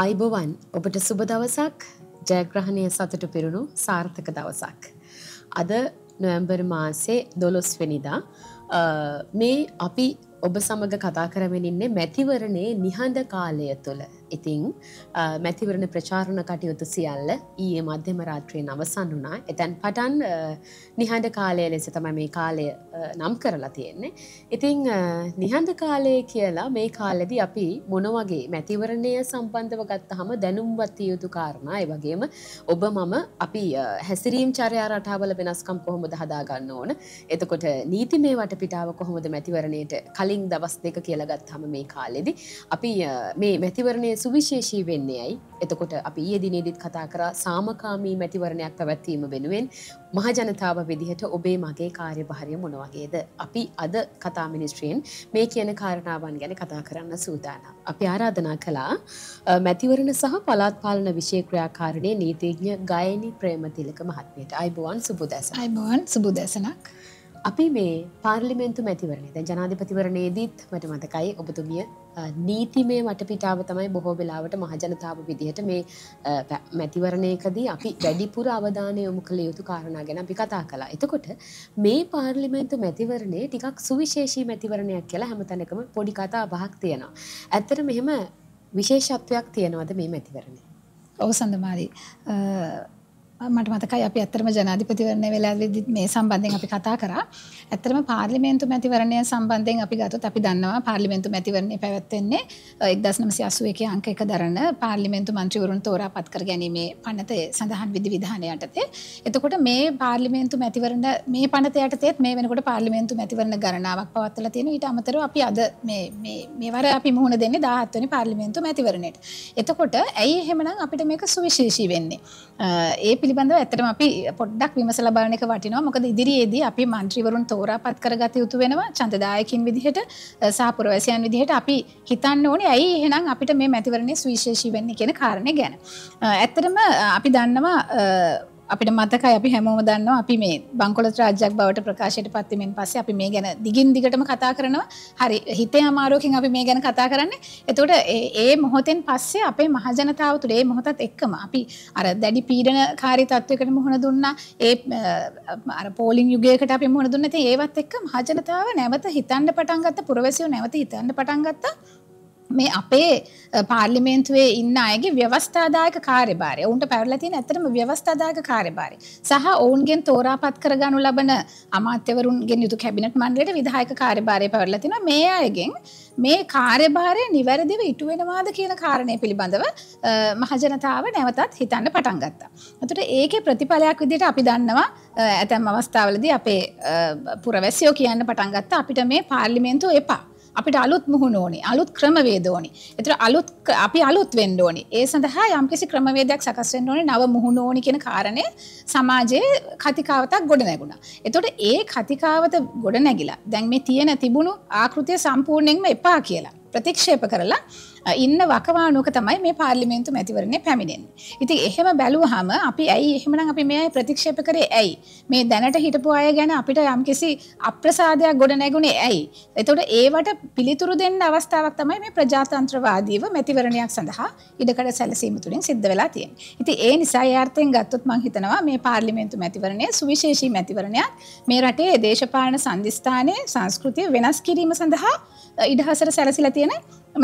අයිබවන් ඔබට සුබ දවසක් ජයග්‍රහණය සතුට පිරුණු සාර්ථක දවසක්. අද නොවැම්බර් මාසේ දොළොස්වෙනිදා මේ අපි ඔබ සමඟ කතා කරමෙනින්නේ මැතිවරණේ නිහඳ කාලය තුළ ඉතිං මැතිවරණ ප්‍රචාරණ කටයුතු සියල්ල ඊයේ මධ්‍යම රාත්‍රයෙන් අවසන් වුණා එතැන් පටන් නිහඬ කාලය ලෙස තමයි මේ කාලය නම් කරලා තියෙන්නේ. ඉතිං නිහඬ කාලය කියලා මේ කාලෙදි අපි මොනවගේ මැතිවරණය සම්බන්ධව ගත්ත හම දැනුම්වත්තිය යුතු කාරණා ඒ වගේම ඔබ මම අපි හැසිරීම් චරයා රටාවල වෙනස්කම් කොහොමද හදාගන්න ඕන එතකොට නීති මේ වට පිටාව කොහොමද මැතිවරණයට කලින් දවස් දෙක කියලගත් හම මේ කාලෙදි අපි මේ මැතිවරණය සුවිශේෂී වෙන්නේ ඇයි. එතකොට අපි ඒ දිනේදිත් කතා කර සාමකාමී මැතිවරණයක් පැවැත්වීම වෙනුවෙන් මහජනතාව විදිහට ඔබේ මගේ කාර්ය භාරය මොනවගේද. අපි අද කතා මිනිස්ට්‍රීන් මේ කියන කාරණාවන් ගැන කතා කරන්න සූදාන. අපි ආරාධනා කළා මැතිවරණ සහ පලාත්පාලන විශේක්‍රයාකාරණය නීතිීඥ ගයනි ප්‍රේමතිලක මහත්මයට අයිබුවන් සුබදැස අයිබුවන් සුබදැසනක්. අපි මේ පාර්ලිමෙන්න්තු මැතිවරණ ද ජනාධිපතිවරණයේදීත් මට මතකයි ඔබතුමිය නීති මේ මට පිටාව තමයි බොහෝ වෙලාවට මහජනතාව විදිහට මේ මැතිවරණයකදී අපි වැඩිපුර අවධානය යොමු කළ යුතු කාරණා ගැන අපි කතා කලා එතකොට මේ පාර්ලිමෙන්න්තු මැතිවරණේ ටිකක් සුවිශේෂී මැතිවරණයක් කියලා හැමතැනකම පොඩි කතා බහක් තියෙනවා ඇත්තර මෙහෙම විශේෂත්වයක් තියෙනවද මේ මැතිවරණේ ඔවු සඳමාරී මට මතකයි අප ඇත්තරම ජනාධිපතිවරණය වෙලා මේ සම්බන්ධයෙන් අපි කතා කරා ඇත්තරම පාර්ලිමේන්තු මැතිවරණය සම්බන්ධයෙන් අපි ගතත් අපි දන්නවා පාර්ලිමෙන්තු මැතිවරණය පැවැත්වෙන්නේ එක්දස්නමසි අසුවක අංක එක දරන පාර්ලිමෙන්තු මන්ත්‍රවරුන් තෝරා පත්කර ගැනීමේ පනත සඳහන් විදි විධානයටතේ එතකොට මේ පාර්ලිමේන්තු මැතිවරණ මේ පනතයටතේ මේ වෙනකොට පාර්ලිමේන්තු මැතිවරණ ගණනාවක් පවත්වල තියෙන ඊට අමතර අපි අද මේවර අපි මුහුණ දෙන්න දාහත්වනි පාර්ලිමේන්තු මැතිවරණයට එතකොට ඇයි එහෙමනම් අපිට මේක සුවිශේෂී වෙන්නේ ඒ පිළි පිළිබඳව ඇතරම අපි පොඩ්ඩක් විමසල බලනක වටිනවා මොකද ඉදිරියේදී අපි මන්ත්‍රීවරුන් තෝරා පත් කරගත යුතු වෙනවා චන්දදායකින් විදිහට සාපුරවැසියන් විදිහට අපි හිතන්න ඕනේ ඇයි එහෙනම් අපිට මේ මැතිවරණය සවිශේෂී වෙන්නේ කියන කාරණය ගැන. ඇත්තරම අපි දන්නවා අපිට මතකයි අපි හැමෝම දන්නවා අපි මේ බංකොලොත් රාජ්‍යයක් බවට ප්‍රකාශයට පත්වීමෙන් පස්සේ අපි මේ ගැන දිගින් දිගටම කතා කරනවා හරි හිතේ අමාරුවකින් අපි මේ ගැන කතා කරන්නේ එතකොට ඒ මොහොතෙන් පස්සේ අපේ මහජනතාව තුළ ඒ මොහොතත් එක්කම අපි අර දැඩි පීඩන කාරී තත්ත්වයකට මුහුණ දුන්නා ඒ අර පෝලිං යුගයකට අපි මුහුණ දුන්න ඉතින් ඒවත් එක්ක මහජනතාව නැවත හිතන්න පටන් ගත්ත පුරවැසියෝ නැවත හිතන්න පටන් ගත්තා මේ අපේ පාර්ලිමේන්තුවේ ඉන්න අයගේ ව්‍යවස්ථාදායක කාර්යභාරය ඔවුන්ට පැවරලතින ඇතරම ව්‍යවස්ථාදායක කාර්යභාරය සහ ඔවුන්ගෙන් තෝරාපත් කරගනු ලබන අමාත්‍යවරුන්ගෙන් යුතු කැබිනට් මණ්ඩලයට විධායක කාර්යභාරය පැවරලතින මේ අයගෙන් මේ කාර්යභාරය නිවැරදිව ඉටුවෙනවාද කියන කාරණය පිළිබඳව මහජනතාව නැවතත් හිතන්න පටන් ගත්තා. ඇතුට ඒක ප්‍රතිඵලයක් විදිට අපි දන්නවා ඇතැම් අවස්ථාවලදී අපේ පුරවැසියෝ කියන්න පටන්ගත්ත අපිට මේ පාර්ලිමේන්තු එපා අපිට අලුත් මුහුණ ඕනි අලුත් ක්‍රමවේද ඕනි එතර අලුත් අපි අලුත් වෙන්න ඕනි ඒ සඳහා යම්කිසි ක්‍රමවේදයක් සකස්වෙන් ඕනි නව මුහුණ ඕනි කියෙන කාරණය සමාජයේ කතිකාවතක් ගොඩ නැගුණා එතොට ඒ කතිකාවත ගොඩ නැගිලා දැන් මේ තියෙන තිබුණු ආකෘතිය සම්පූර්ණයෙන්ම එපා කියලා ප්‍රතික්ෂේප කරලා ඉන්න වකවානුවක තමයි මේ පාර්ලිමේන්තු මැතිවරණය පැමිණෙන්. ඉති එහෙම බැලූ හම අපි ඇයි එහෙමන අපි මෙයි ප්‍රතික්ෂේප කරේ ඇයි මේ දැනට හිටපු අය ගැන අපිට යම්කිසි අප්‍රසාධයක් ගොඩ නැගුණේ ඇයි. එතොට ඒවට පිළිතුරු දෙන්න අවස්ථාවක් තමයි මේ ප්‍රජාතන්ත්‍රවාදීව මැතිවරණයක් සඳහා ඉඩකට සැලසීම තුළින් සිද්ධ වෙලා තියෙන්. ඉති ඒ නිසා යාර්තයෙන් ගත්තුත් මං හිතනවා මේ පාර්ලිමේන්තු මැතිවරණය සුවිශේෂී මැතිවරණයක් මේ රටේ දේශපාලන සන්ධස්ථානය සංස්කෘතිය වෙනස් කිරීම සඳහා ඉඩහසර සැලසිල තියෙන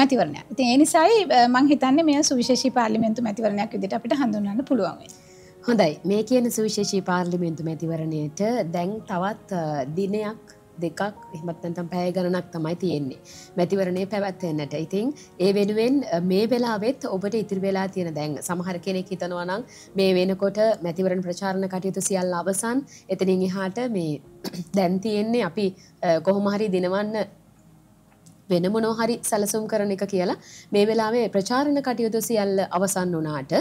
මැතිවරණය ති එනිසායි මං හිතන්න මේ සුවිශේෂී පාලිමෙන්තු මැතිවරණයක් විදිට අපිට හඳුන්න පුළුවන්. හොඳයි මේ කියන සුවිශේෂී පාර්ලිමෙන්තු මැතිවරණයට දැන් තවත් දිනයක් දෙකක් එහමත්නතම් පැය ගණනක් තමයි තියෙන්නේ මැතිවරණය පැවැත්වෙන්නට ඉතිං ඒ වෙනුවෙන් මේ වෙලාවෙත් ඔබට ඉතිරි වෙලා තියෙන දැන් සමහර කෙනෙක් හිතනවනම් මේ වෙනකොට මැතිවරණ ප්‍රචාරණ කටයුතු සියල් අවසන් එතනින් එහාට මේ දැන් තියෙන්නේ අපි කොහොමහරි දිනවන්න වෙන මොනෝ හරි සැලසුම් කරන එක කියලා මේ වෙලාවේ ප්‍රචාරණ කටයුතු සියල්ල අවසන් වුණාට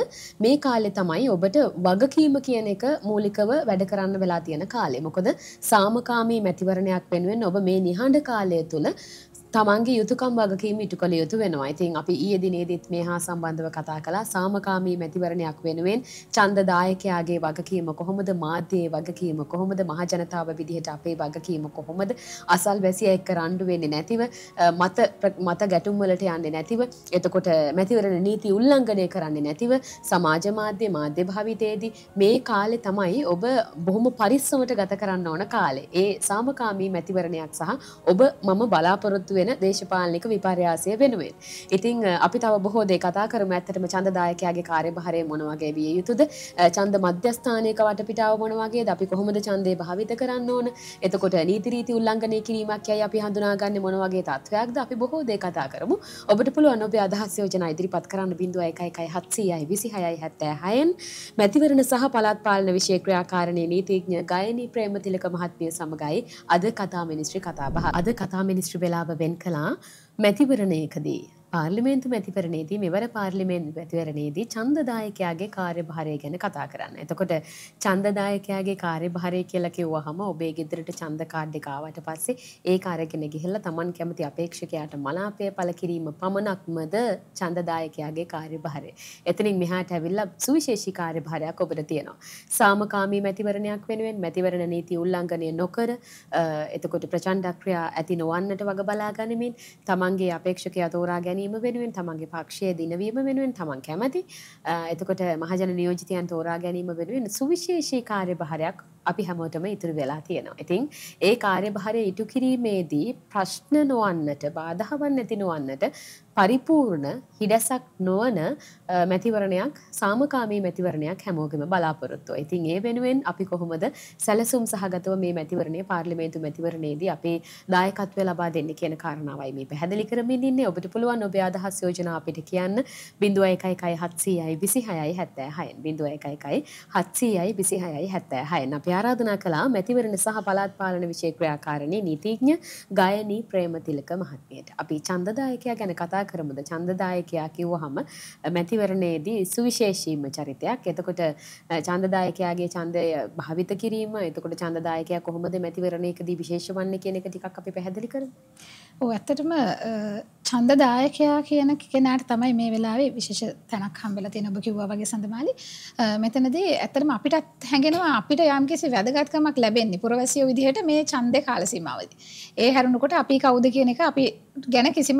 මේ කාලේ තමයි ඔබට වගකීම කියන එක මූලිකව වැඩ කරන්න වෙලා තියෙන කාලේ. මොකද සාමකාමී මැතිවරණයක් වෙනුවෙන් ඔබ මේ නිහඬ කාලය තුල තමන්ගේ යුතුකම් වගකීම ඉටු කළ යුතු වෙනවා. ඉතින් අපි ඊයේ දිනේදීත් මේ හා සම්බන්ධව කතා කළා සාමකාමී මැතිවරණයක් වෙනුවෙන් ඡන්දදායකයාගේ වගකීම කොහොමද මාධ්‍යයේ වගකීම කොහොමද මහජනතාව විදිහට අපේ වගකීම කොහොමද අසල්වැසියා එක්ක රණ්ඩු වෙන්නේ නැතිව මත මත ගැටුම් වලට යන්නේ නැතිව එතකොට මැතිවරණ නීති උල්ලංඝනය කරන්නේ නැතිව සමාජ මාධ්‍ය මාධ්‍ය භාවිතයේදී මේ කාලේ තමයි ඔබ බොහොම පරිස්සමට ගත කරන්න ඕන කාලේ. ඒ සාමකාමී මැතිවරණයක් සහ ඔබ මම බලාපොරොත්තු වෙන වෙන දේශපාලික විපර්යාසය වෙනුවෙන්. ඉතිං අපි තව බොහෝදේ කතා කරම ඇත්තටම චන්දදායකයාගේ කාර්යභාරය මොනවගේ විය යුතුද චන්ද මධ්‍යස්ථානයක වට පිටාව මොනවගේ අපි කොහොමද චන්දය භාවිත කරන්න ඕන එතකොට නීතිරීති උල්ලංඝනය කිරීමක් යයි අපි හඳුනාගන්න මොනවගේ තත්වයක්ද අපි බොහෝදේ කතා කරමු ඔබට පුළුවන් ඔබේ අදහස් යෝජනා ඉදිරිපත් කරන්න බිඳුව එකයි හත්සීයයි විසි හයයි හැත්තෑ හයෙන් මැතිවරණ සහ පළත් පාලන විශය ක්‍රියාකාරණය නීතිඥ ගයනී ප්‍රේමතිලක මහත්මිය සමගයි අද කතා මිනිස්ත්‍රි කතාබහ අද කතා මිනිස්ත්‍රි වෙලාව වෙන් සඳහන් කළා මැතිවරණයකදී පාර්ලිමේන්තු මැතිවරණයේදී මෙවර පාර්ලිමේන්තු මැතිවරණයේදී ඡන්දදායකයාගේ කාර්යභාරය ගැන කතා කරන්න. එතකොට ඡන්දදායකයාගේ කාර්යභාරය කියලා කිව්වහම ඔබේ ගෙදරට ඡන්ද කාඩ් එක ආවට පස්සේ ඒක අරගෙන ගිහිල්ලා Taman කැමති අපේක්ෂකයාට මනාපය පළ කිරීම පමණක්මද ඡන්දදායකයාගේ කාර්යභාරය. එතනින් මෙහාට ඇවිල්ලා සුවිශේෂී කාර්යභාරයක් ඔබට තියෙනවා. සාමකාමී මැතිවරණයක් වෙනුවෙන් මැතිවරණ නීති උල්ලංඝනය නොකර එතකොට ප්‍රචණ්ඩ ක්‍රියා ඇති නොවන්නට වග බලා ගනිමින් Tamanගේ අපේක්ෂකයා තෝරා ගැනීම ගැනීම වෙනුවෙන් තමන්ගේ පක්ෂය දිනවීම වෙනුවෙන් තමන් කැමති එතකොට මහජන නියෝජිතයන් තෝරා ගැනීම වෙනුවෙන් සුවිශේෂී කාර්යභාරයක් අපි හැමෝටම ඉතුරු වෙලා තියෙනවා. ඉතින් ඒ කාර්යභාරය ඉටු කිරීමේදී ප්‍රශ්න නොවන්නට බාධාවන් නැති නොවන්නට පරිපූර්ණ හිඩැසක් නොවන මැතිවරණයක් සාමකාමී මැතිවරණයක් හැමෝගෙම බලාපොරොත්තුව. ඉතින් ඒ වෙනුවෙන් අපි කොහොමද සැලසුම් සහගතව මේ මැතිවරණය පාර්ලිමේන්තු මැතිවරණයේදී අපේ දායකත්වය ලබා දෙන්න කියන කාරණාවයි මේ පැහැදිලි කරමින් ඉන්නේ. ඔබට පුළුවන් ඔබේ අදහස් යෝජනා අපිට කියන්න 0111 700යි 26යි 76යි 0111 700යි 26යි 76යි. අපි ආරාධනා කළා මැතිවරණ සහ පළාත් පාලන විෂය ක්‍රියාකාරිණී නීතිඥ ගයනී ප්‍රේමතිලක මහත්මියට. අපි ඡන්දදායකයා ගැන කතා කරමුද? ඡන්දදායකයා කිව්වහම මැතිවරණයේදී සුවිශේෂීම චරිතයක්. එතකොට ඡන්දදායකයාගේ ඡන්දය භාවිත කිරීම, එතකොට ඡන්දදායකයා කොහොමද මැතිවරණයකදී විශේෂ වන්නේ කියන එක ටිකක් අපි පැහැදිලි කරමු. ඕ ඇත්තටම චන්ද දායකයා කියන කෙනට තමයි මේ වෙලාවේ විශේෂ තැනක් හම්බෙලා තියෙන ඔබ කිව්වා වගේ සඳමාලි මෙතනදී ඇත්තටම අපිටත් හැඟෙනවා අපිට යම්කිසි වැදගත්කමක් ලැබෙන්නේ පුරවැසියෝ විදිහට මේ ඡන්දේ කාල සීමාවදී. ඒ හැරුණකොට අපි කවුද කියන එක අපි ගැන කිසිම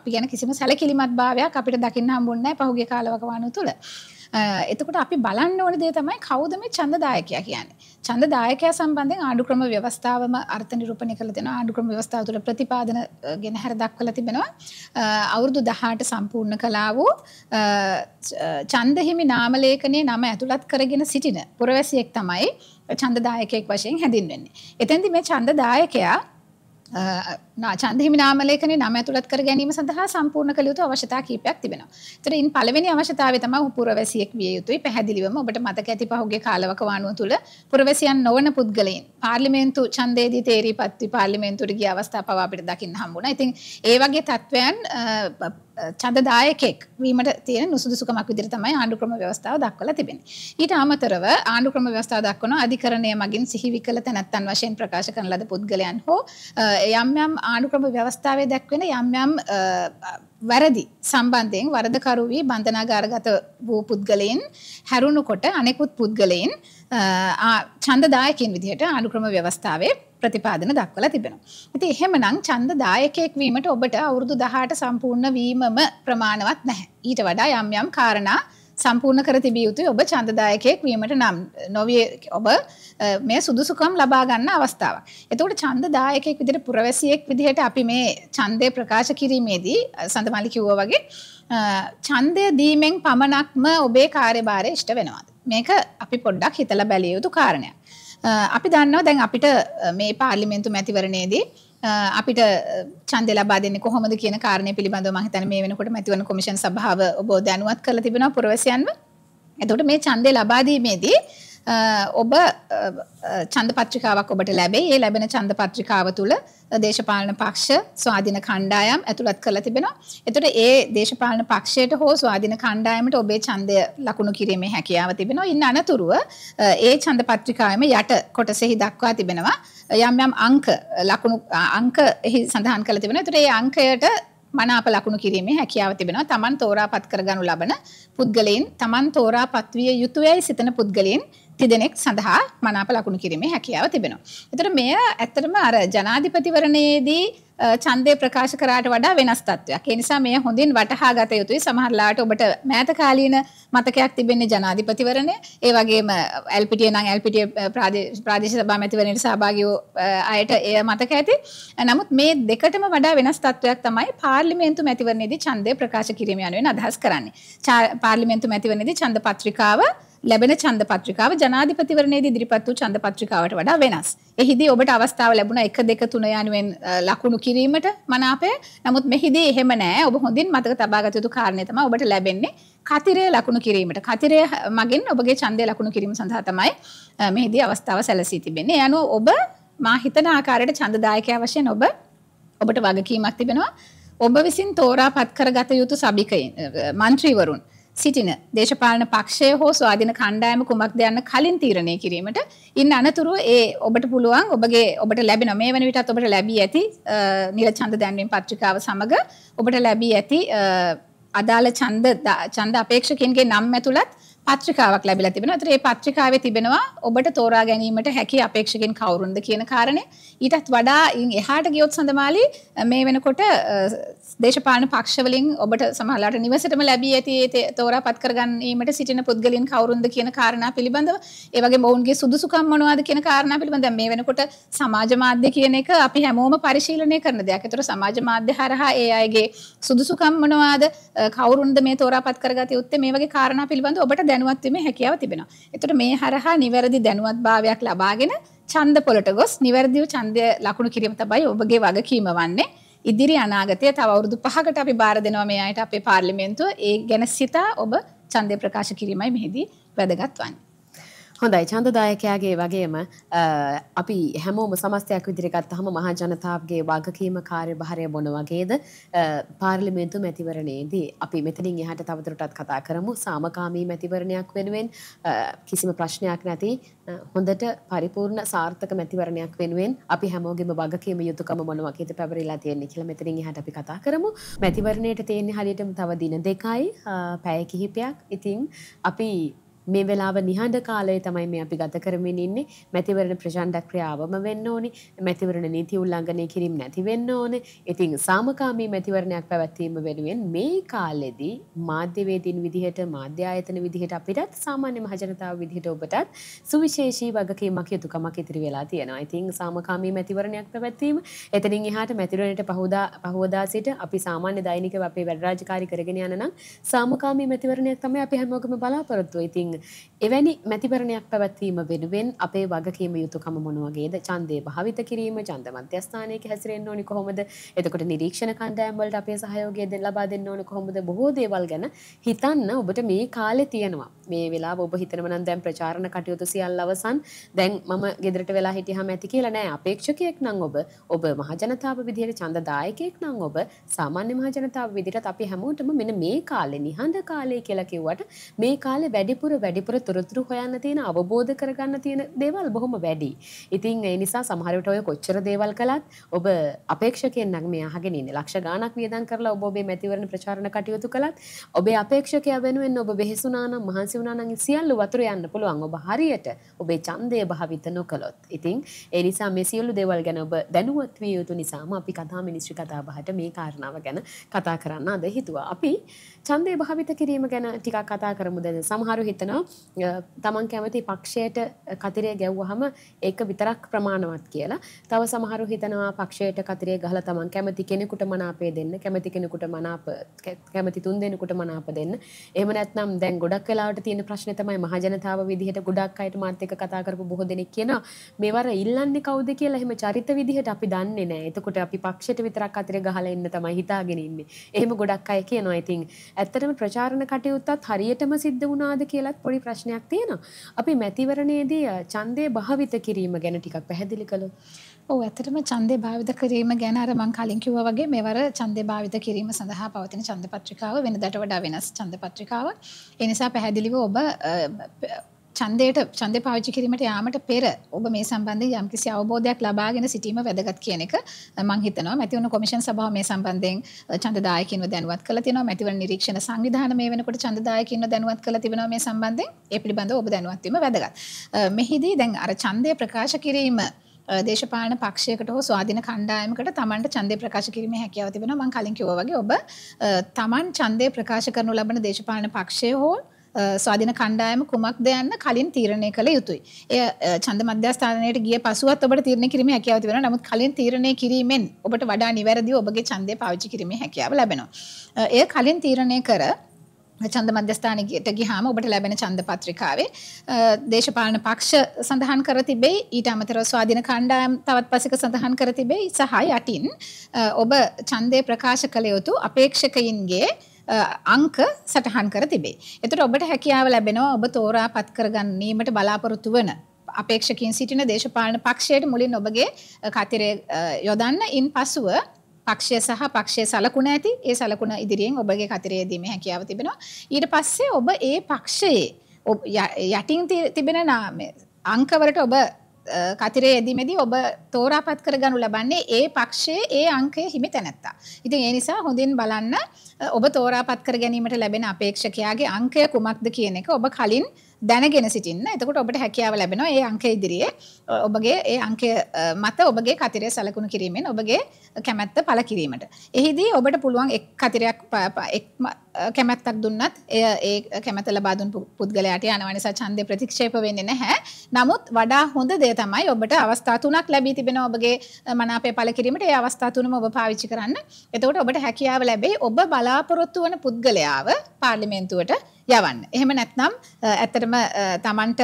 අපි ගැන කිසිම සැලකිලිමත් භාවයක් අපිට දකින්න හම්බුන්නේ නැහැ පහුගිය කාලවකවානුව තුළ. එතකොට අපි බලන්න ඕන දේ තමයි කවුද මේ ඡන්දදායකයා කියන්නේ. ඡන්දදායකයා සම්බන්ධයෙන් ආණ්ඩුක්‍රම ව්‍යවස්ථාවම අර්ථ නිරූපණය කළ දෙනවා. ආණ්ඩුක්‍රම ව්‍යවස්ථාව තුළ ප්‍රතිපාදන ගෙන හැර දක්වලා තිබෙනවා. අවුරුදු 18 සම්පූර්ණ කළා වූ ඡන්දහිමි නාමලේඛනයේ නම ඇතුළත් කරගෙන සිටින පුරවැසියෙක් තමයි ඡන්දදායකයෙක් වශයෙන් හැඳින්වෙන්නේ. එතෙන්දී මේ ඡන්දදායකයා නාචන්දහිම නාමලේකන නම ඇතුළත් කර ගැනීම සඳහා සම්පූර්ණ කළ යුතු අවශ්‍යතා කීපයක් තිබෙනවා. ඒතරින් පළවෙනි අවශ්‍යතාවය තමයි පුරවැසියෙක් විය යුතුයි. පැහැදිලිවම ඔබට මතක ඇති පහුගිය කාලවක වානුව තුල පුරවැසියන් නොවන පුද්ගලයන් පාර්ලිමේන්තු ඡන්දයේදී තේරීපත් පාර්ලිමේන්තුවට ගිය අවස්ථා පවා අපිට දකින්න හම්බුණා. ඉතින් ඒ වගේ තත්ත්වයන් චන්දදායකෙක් වීමට තියෙන නුසුදුසුකමක් විදිහට තමයි ආණ්ඩු ක්‍රම ව්‍යවස්ථාව දක්වලා තිබෙන්නේ. ඊට අමතරව ආණ්ඩු ක්‍රම ව්‍යවස්ථාව දක්වන අධිකරණය මගින් සිහි විකල තැනැත්තන් වශයෙන් ප්‍රකාශ කරන ලද පුද්ගලයන් හෝ යම් යම් ආණ්ඩු ක්‍රම ව්‍යවස්ථාවේ දක්වන යම් යම් වැරදි සම්බන්ධයෙන් වරදකරු වී බන්ධනාගාරගත වූ පුද්ගලයන් හැරුණු කොට අනෙකුත් පුද්ගලයන් චන්දදායකින් විදිහට අනුක්‍රම ව්‍යවස්ථාවේ ප්‍රතිපාදන දක්වල තිබෙනවා. ඉති එහෙමනම් චන්ද දායකයෙක් වීමට ඔබට අවුරුදු දහට සම්පූර්ණ වීමම ප්‍රමාණවත් නැහැ. ඊට වඩා යම් යම් කාරණා සම්පූර්ණ කර තිබිය යුතුයි ඔබ චන්දදායකයෙක් වීමට නම් නොවිය ඔබ මේ සුදුසුකම් ලබා ගන්න අවස්ථාවක්. එතකොට චන්දදායකයෙක් විදිහට පුරවැසියෙක් විදිහට අපි මේ ඡන්දය ප්‍රකාශ කිරීමේදී සඳමාලි කිව්වා වගේ ඡන්දය දීමෙන් පමණක්ම ඔබේ කාර්යභාරය ඉෂ්ට වෙනවාද? මේක අපි පොඩ්ඩක් හිතල බැලිය යුතු කාරණයක්. අපි දන්නවා දැන් අපිට මේ පාර්ලිමෙන්තු මැතිවරණයේදී අපිට චන්ද ලබා දෙන්නේ කොහොමද කියන කාරණේ පිළිබඳව මම හිතන්නේ මේ වෙනකොට මැතිවරණ කොමිෂන් සභාව ඔබ දැනුවත් කරලා තිබෙනවා පුරවැසියන්ව. එතකොට මේ ඡන්දය ලබා දීමේදී ඔබ චන්ද පත්‍රිකාවක් ඔබට ලැබේ ඒ ලැබෙන චන්ද පත්‍රිකාව තුළ දේශපාලන පක්ෂ ස්වාධින කණ්ඩායම් ඇතුළත් කළ තිබෙනවා. එතට ඒ දේශපාලන පක්ෂයට හෝ ස්වාධින කණ්ඩායමට ඔබේ චන්දය ලකුණු කිරීමේ හැකියාව තිබෙනවා ඉන්න අනතුරුව ඒ චන්ද පත්‍රිකායම යට කොටසෙහි දක්වා තිබෙනවා යම් යම් අංක ලකුණු අංක එහි සඳහන් කළ තිබෙන තුරේ අංකයට මනාප ලකුණු කිරීමේ හැකියාව තිබෙනවා තමන් තෝරා පත් කරගනු ලබන පුද්ගලයින් තමන් තෝරා පත්විය යුතුයයි සිතන පුද්ගලයින් තිදෙනෙක් සඳහා මනාප ලකුණු කිරීමේ හැකියාව තිබෙනවා. එතට මෙය ඇත්තටම අර ජනාධිපතිවරණයේදී චන්දය ප්‍රකාශ කරාට වඩා වෙනස් තත්වයක් එනිසා මේ හොඳින් වටහා ගත යුතුයි සමහරලාට ඔබට මෑතකාලීන මතකයක් තිබෙන්නේ ජනාධිපතිවරණය ඒ වගේම ඇල්පිටිය නම් ඇල්පිටිය ප්‍රාදේශ සභා මැතිවරණයට සහභාගී වූ අයට එය මතක ඇති. නමුත් මේ දෙකටම වඩා වෙනස් තත්වයක් තමයි පාර්ලිමේන්තු මැතිවරණයේදී ඡන්දය ප්‍රකාශ කිරීම යනුවෙන් අදහස් කරන්නේ. පාර්ලිමේන්තු මැතිවරණයේදී ඡන්ද පත්‍රිකාව ලැබෙන ඡන්ද පත්‍රිකාව ජනාධිපතිවරණයේදී ඉදිරිපත් වූ ඡන්ද පත්‍රිකාවට වඩා වෙනස්. එහිදී ඔබට අවස්ථාව ලැබුණා 1 2 3 යනුවෙන් ලකුණු කිරීමට මනාපය. නමුත් මෙහිදී එහෙම නැහැ. ඔබ හොඳින් මතක තබා ගත යුතු කාරණේ තමයි ඔබට ලැබෙන්නේ කතිරය ලකුණු කිරීමට. කතිරය මගින් ඔබගේ ඡන්දය ලකුණු කිරීම සඳහා තමයි මෙහිදී අවස්ථාව සැලසී තිබෙන්නේ. ඒ අනුව ඔබ මා හිතන ආකාරයට ඡන්දදායකයා වශයෙන් ඔබ ඔබට වගකීමක් තිබෙනවා. ඔබ විසින් තෝරා පත් කරගත යුතු සභිකයින් මන්ත්‍රීවරුන් සිටින දේශපාලන පක්ෂය හෝ ස්වාධින කණ්ඩායම කුමක්ද යන්න කලින් තීරණය කිරීමට ඉන් අනතුරුව ඒ ඔබට පුළුවන් ඔබගේ ඔබට ලැබෙන මේ වෙන විටත් ඔබට ලැබී ඇති නිල ඡන්ද දැන්වීම පත්‍රිකාව සමග ඔබට ලැබී ඇති අදාළ ඡන්ද ඡන්ද අපේක්ෂකයන්ගේ නම් ඇතුළත් පත්‍රිකාවක් ලැබිලා තිබෙනවා. ඒතර මේ පත්‍රිකාවේ තිබෙනවා ඔබට තෝරා ගැනීමට හැකි අපේක්ෂකෙන් කවුරුන්ද කියන කාරණේ. ඊටත් වඩා එහාට ගියොත් සඳමාලි මේ වෙනකොට දේශපාලන පක්ෂවලින් ඔබට සමහරලාට නිවසටම ලැබී ඇති තෝරාපත් කරගන්නීමට සිටින පුද්ගලයන් කවුරුන්ද කියන කාරණා පිළිබඳව, ඒ වගේම ඔවුන්ගේ සුදුසුකම් මොනවාද කියන කාරණා පිළිබඳව මේ වෙනකොට සමාජ මාධ්‍ය කියන එක අපි හැමෝම පරිශීලනය කරන දෙයක්. ඒතර සමාජ මාධ්‍ය හරහා ඒ අයගේ සුදුසුකම් මොනවාද, කවුරුන්ද මේ තෝරාපත් කරගත්තේ උත්තේ මේ වගේ කාරණා පිළිබඳව ඔබට දැන දැනුවත් වීමේ හැකියාව තිබෙනවා. එතකොට මේ හරහා නිවැරදි දැනුවත් භාවයක් ලබාගෙන ඡන්ද පොළට ගොස් නිවැරදිව ඡන්දය ලකුණු කිරීම තමයි ඔබගේ වගකීම වන්නේ. ඉදිරි අනාගතය තව අවුරුදු 5කට අපි බාර දෙනවා මේ අයට අපේ පාර්ලිමේන්තුව. ඒ ගැන සිතා ඔබ ඡන්දය ප්‍රකාශ කිරීමයි මෙහිදී වැදගත් වන්නේ. හොඳයි චන්දදායකයාගේ වගේම අපි හැමෝම සමස්තයක් විදිරගත් හම මහා ජනතාවගේ වගකීම කාර්ය භාරය බොන වගේද පාර්ලිමේන්තු මැතිවරණයේදී අපි මෙතනින් එහට තවදුරටත් කතා කරමු සාමකාමී මැතිවරණයක් වෙනුවෙන් කිසිම ප්‍රශ්නයක් නැති හොඳට පරිපූර්ණ සාර්ථක මැතිවරණයක් වෙනුවෙන් අපි හැමෝගෙම වගකීම යුතුකම මොන වගේද පැවරිලා තියෙන්නේ කියලා මෙතනින් එහට අපි කතා කරමු මැතිවරණයට තියෙන්නේ හරියටම තව දින දෙකයි පැය කිහිපයක් ඉතින් අපි මේ වෙලාව නිහඬ කාලය තමයි මේ අපි ගත කරමින් ඉන්නේ මැතිවරණ ප්‍රචණ්ඩ ක්‍රියාවම වෙන්න ඕනි මැතිවරණ නීති උල්ලංඝනය කිරීම නැති වෙන්න ඕනේ ඉතින් සාමකාමී මැතිවරණයක් පැවැත්වීම වෙනුවෙන් මේ කාලෙදී මාධ්‍යවේදීන් විදිහට මාධ්‍ය ආයතන විදිහට අපිටත් සාමාන්‍ය මහජනතාව විදිහට ඔබටත් සුවිශේෂී වගකීමක් යුතුයකමක් ඉතිරි වෙලා තියෙනවා ඉතින් සාමකාමී මැතිවරණයක් පැවැත්වීම එතනින් එහාට මැතිවරණයට පහුදා පහවදා සිට අපි සාමාන්‍ය දෛනිකව අපේ වැඩ රාජකාරි කරගෙන යන නම් සාමකාමී මැතිවරණයක් තමයි අපි හැමෝගම බලාපොරොත්තු වෙන්නේ ඉතිං එවැනි මැතිවරණයක් පැවැත්වීම වෙනුවෙන් අපේ වගකීම යුතුකම මොනුවගේද චන්දය භාවිත කිරීම චන්ද මධ්‍යස්ථානයක හැසිරෙන් ඕනි කොහොමද එතකොට නිරීක්ෂණ කණ්ඩෑම්වලට අපේ සහයෝගය දෙන්න ලබා දෙන්න ඕන කොහොමද බොහෝ දේවල් ගැන හිතන්න ඔබට මේ කාලෙ තියෙනවා මේ වෙලා ඔබ හිතනවනම් දැන් ප්‍රචාරණ කටයුතු සියල්ල අවසන් දැන් මම ගෙදරට වෙලා හිටියහම ඇති කියලා නෑ අපේක්ෂකයෙක් නම් ඔබ ඔබ මහජනතාව විදිහට ඡන්ද දායකයෙක් නම් ඔබ සාමාන්‍ය මහජනතාව විදිහට අපි හැමෝටම මෙන්න මේ කාලේ නිහඬ කාලේ කියලා කිව්වට මේ කාලේ වැඩිපුර වැඩිපුර තොරතුරු හොයන්න තියෙන අවබෝධ කරගන්න තියෙන දේවල් බොහොම වැඩි. ඉතින් ඒ නිසා සමහරවිට ඔය කොච්චර දේවල් කළත් ඔබ අපේක්ෂකයෙන් නම් මේ අහගෙන ඉන්නේ. ලක්ෂ ගාණක් වියදම් කරලා ඔබ ඔබේ මැතිවරණ ප්‍රචාරණ කටයුතු කළත් ඔබේ අපේක්ෂකයා වෙනුවෙන් ඔබ වෙහෙසුණා නම් මහන්සි වුණා නම් සියල්ල වතුර යන්න පුළුවන් ඔබ හරියට ඔබේ ඡන්දය භාවිත නොකළොත්. ඉතින් ඒ නිසා මේ සියලු දේවල් ගැන ඔබ දැනුවත් විය යුතු නිසාම අපි කතා මිනිස්සු කතා බහට මේ කාරණාව ගැන කතා කරන්න අද හිතුවා. අපි චන්දය භාවිත කිරීම ගැන ටිකක් කතා කරමු දැන් සමහරු හිතනවා තමන් කැමති පක්ෂයට කතිරය ගැව්වහම ඒක විතරක් ප්‍රමාණවත් කියලා. තව සමහරු හිතනවා පක්ෂයට කතිරය ගහලා තමන් කැමති කෙනෙකුට මනාපය දෙන්න, කැමති කෙනෙකුට මනාප කැමති තුන් දෙනෙකුට මනාප දෙන්න. එහෙම නැත්නම් දැන් ගොඩක් වෙලාවට තියෙන ප්‍රශ්නේ තමයි මහජනතාව විදිහට ගොඩක් අයට මාත් එක්ක කතා කරපු බොහෝ දෙනෙක් කියනවා මේවර ඉල්ලන්නේ කවුද කියලා එහෙම චරිත විදිහට අපි දන්නේ නැහැ. එතකොට අපි පක්ෂයට විතරක් අතිර ගහලා ඉන්න තමයි හිතාගෙන ඉන්නේ. එහෙම ගොඩක් අය කියනවා. ඉතින් ඇත්තටම ප්‍රචාරණ කටයුත්තත් හරියටම සිද්ධ වුණාද කියලත් පොඩි ප්‍රශ්නයක් තියෙනවා. අපි මැතිවරණයේදී ඡන්දය භාවිත කිරීම ගැන ටිකක් පැහැදිලි කළොත්. ඔව් ඇත්තටම ඡන්දය භාවිත කිරීම ගැන අර මම කලින් කිව්වා වගේ මෙවර ඡන්දය භාවිත කිරීම සඳහා පවතින ඡන්ද පත්‍රිකාව වෙනදාට වඩා වෙනස් ඡන්ද පත්‍රිකාවක්. ඒ නිසා පැහැදිලිව ඔබ චන්දයට චන්ද පාච්චි කිරීමට යාමට පෙර ඔබ මේ සම්බන්ධ යම්කිසි අවබෝධයක් ලබාගෙන සිටීම වැදගත් කියන එක මංහිතනවා මැතිවුණ කොමිෂන් සභාව මේ සම්බන්ධයෙන් චන්දදායකින්ව දැනුවත් කළ තියෙනවා මැතිවරණ නිරීක්ෂණ සංවිධාන මේ වෙනකොට චන්දදායකින්ව දැනුවත් කළ තිබෙනවා මේ සම්බන්ධයෙන් ඒ පිළිබඳව ඔබ දැනුවත් වීම වැදගත්. මෙහිදී දැන් අර ඡන්දය ප්‍රකාශ කිරීම දේශපාලන පක්ෂයකට හෝ ස්වාධීන කණ්ඩායමකට තමන්ට ඡන්දය ප්‍රකාශ කිරීමේ හැකියාව තිබෙනවා මම කලින් කිව්වා වගේ ඔබ තමන් ඡන්දය ප්‍රකාශ කරනු ලබන දේශපාලන පක්ෂය හෝ ස්වාධින කණ්ඩායම කුමක්ද යන්න කලින් තීරණය කළ යුතුයි. එය ඡන්ද මධ්‍යස්ථානයට ගිය පසුවත් ඔබට තීරණය කිරීමේ හැකියාව තිබෙනවා. නමුත් කලින් තීරණය කිරීමෙන් ඔබට වඩා නිවැරදිව ඔබගේ ඡන්දය පාවිච්චි කිරීමේ හැකියාව ලැබෙනවා. එය කලින් තීරණය කර චන්ද මධ්‍යස්ථානයට ගිහාම ඔබට ලැබෙන චන්ද පත්‍රිකාවේ දේශපාලන පක්ෂ සඳහන් කර තිබෙයි ඊට අමතරව ස්වාධීන කණ්ඩායම් තවත් පසෙක සඳහන් කර තිබෙයි සහ යටින් ඔබ ඡන්දය ප්‍රකාශ කළ යුතු අපේක්ෂකයින්ගේ අංක සටහන් කර තිබේ. එතට ඔබට හැකියාව ලැබෙනවා ඔබ තෝරා පත් කරගන්නීමට බලාපොරොත්තු වන අපේක්ෂකින් සිටින දේශපාලන පක්ෂයට මුලින් ඔබගේ කතිරය යොදන්න ඉන් පසුව පක්ෂය සහ පක්ෂය සලකුණ ඇති ඒ සලකුණ ඉදිරියෙන් ඔබගේ කතරයේදීම හැකියාව තිබෙනවා ඊට පස්සේ ඔබ ඒ පක්ෂයේ යටින් තිබෙන නාමය අංකවලට ඔබ කතිරේ ඇදීමේදී ඔබ තෝරාපත් කරගනු ලබන්නේ ඒ පක්ෂයේ ඒ අංකයේ හිමි තැනැත්තා. ඉතින් ඒ නිසා හොඳින් බලන්න ඔබ තෝරාපත් කර ගැනීමට ලැබෙන අපේක්ෂකයාගේ අංකය කුමක්ද කියන එක ඔබ කලින් දැනගෙන සිටින්න එතකොට ඔබට හැකියාව ලැබෙන ඒ අංක ඉදිරියේ ඔබගේ ඒ අංකය මත ඔබගේ කතිරය සලකුණු කිරීමෙන් ඔබගේ කැමැත්ත පල කිරීමට. එහිදී ඔබට පුළුවන් එක් කතිරයක් කැමැත්තක් දුන්නත් එය ඒ කැමැත ලබාදුන් පුද්ගලයාට අනවනිස චන්දය ප්‍රතික්ෂේප වෙන්නේ නැහැ නමුත් වඩා හොඳ දේ තමයි ඔබට අවස්ථා තුනක් ලැබී තිබෙන ඔබගේ මනාපය පල කිරීමට ඒ අවස්ථා තුනම ඔබ පාවිච්චි කරන්න එතකොට ඔබට හැකියාව ලැබේ ඔබ බලාපොරොත්තු වන පුද්ගලයාව පාර්ලිමේන්තුවට යවන්න. එහෙම නැත්නම් ඇත්තටම Tamanට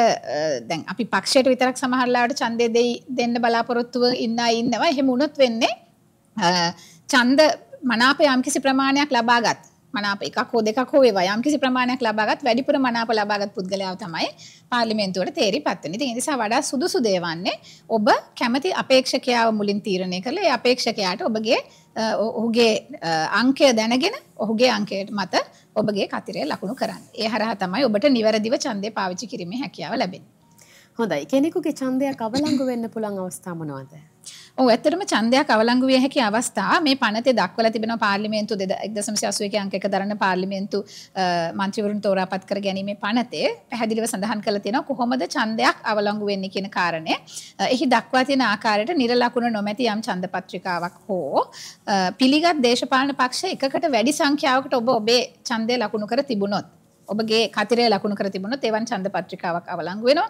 දැන් අපි පක්ෂයට විතරක් සමහරලාට ඡන්දය දෙයි දෙන්න බලාපොරොත්තුව ඉන්න අය ඉන්නවා. එහෙම වුණොත් වෙන්නේ ඡන්ද මනාප යම්කිසි ප්‍රමාණයක් ලබාගත් මනාප එකක් හෝ දෙකක් හෝ වේවා යම්කිසි ප්‍රමාණයක් ලබාගත් වැඩිපුර මනාප ලබාගත් පුද්ගලයා තමයි පාර්ලිමෙන්තුවට තේරිපත් වෙන. ඉතින් ඒ නිසා වඩා සුදුසු දේ වන්නේ ඔබ කැමති අපේක්ෂකයාව මුලින් තීරණය කළේ අපේක්ෂකයාට ඔබගේ ඔහුගේ අංකය දැනගෙන ඔහුගේ අංකයට මත ඔබගේ කතිරය ලකුණු කරන්න. ඒ හරහා තමයි ඔබට නිවැරදිව ඡන්දය පාවිච්චි කිරීමේ හැකියාව ලැබෙන්නේ. හොඳයි කෙනෙකුගේ ඡන්දයක් අවලංගු වෙන්න පුළුවන් අවස්ථා මොනවාද? ඔව් ඇත්තටම ඡන්දයක් අවලංගු විය හැකි අවස්ථා මේ පනතේ දක්වලා තිබෙනවා පාර්ලිමේන්තු 1.81 අංකයක දරන පාර්ලිමේන්තු മന്ത്രിවරුන් තෝරාපත් කර ගැනීම පනතේ පැහැදිලිව සඳහන් කරලා තියෙනවා කොහොමද ඡන්දයක් අවලංගු වෙන්නේ කියන කාරණය. එහි දක්වා තියෙන ආකාරයට නිර ලකුණ නොමැති යම් ඡන්ද පත්‍රිකාවක් හෝ පිළිගත් දේශපාලන පක්ෂ එකකට වැඩි සංඛ්‍යාවකට ඔබ ඔබේ ඡන්දය ලකුණු කර තිබුණොත් ඔබගේ කතරේ ලකුණු කර තිබුණොත් එවන් ඡන්ද පත්‍රිකාවක් අවලංගු වෙනවා.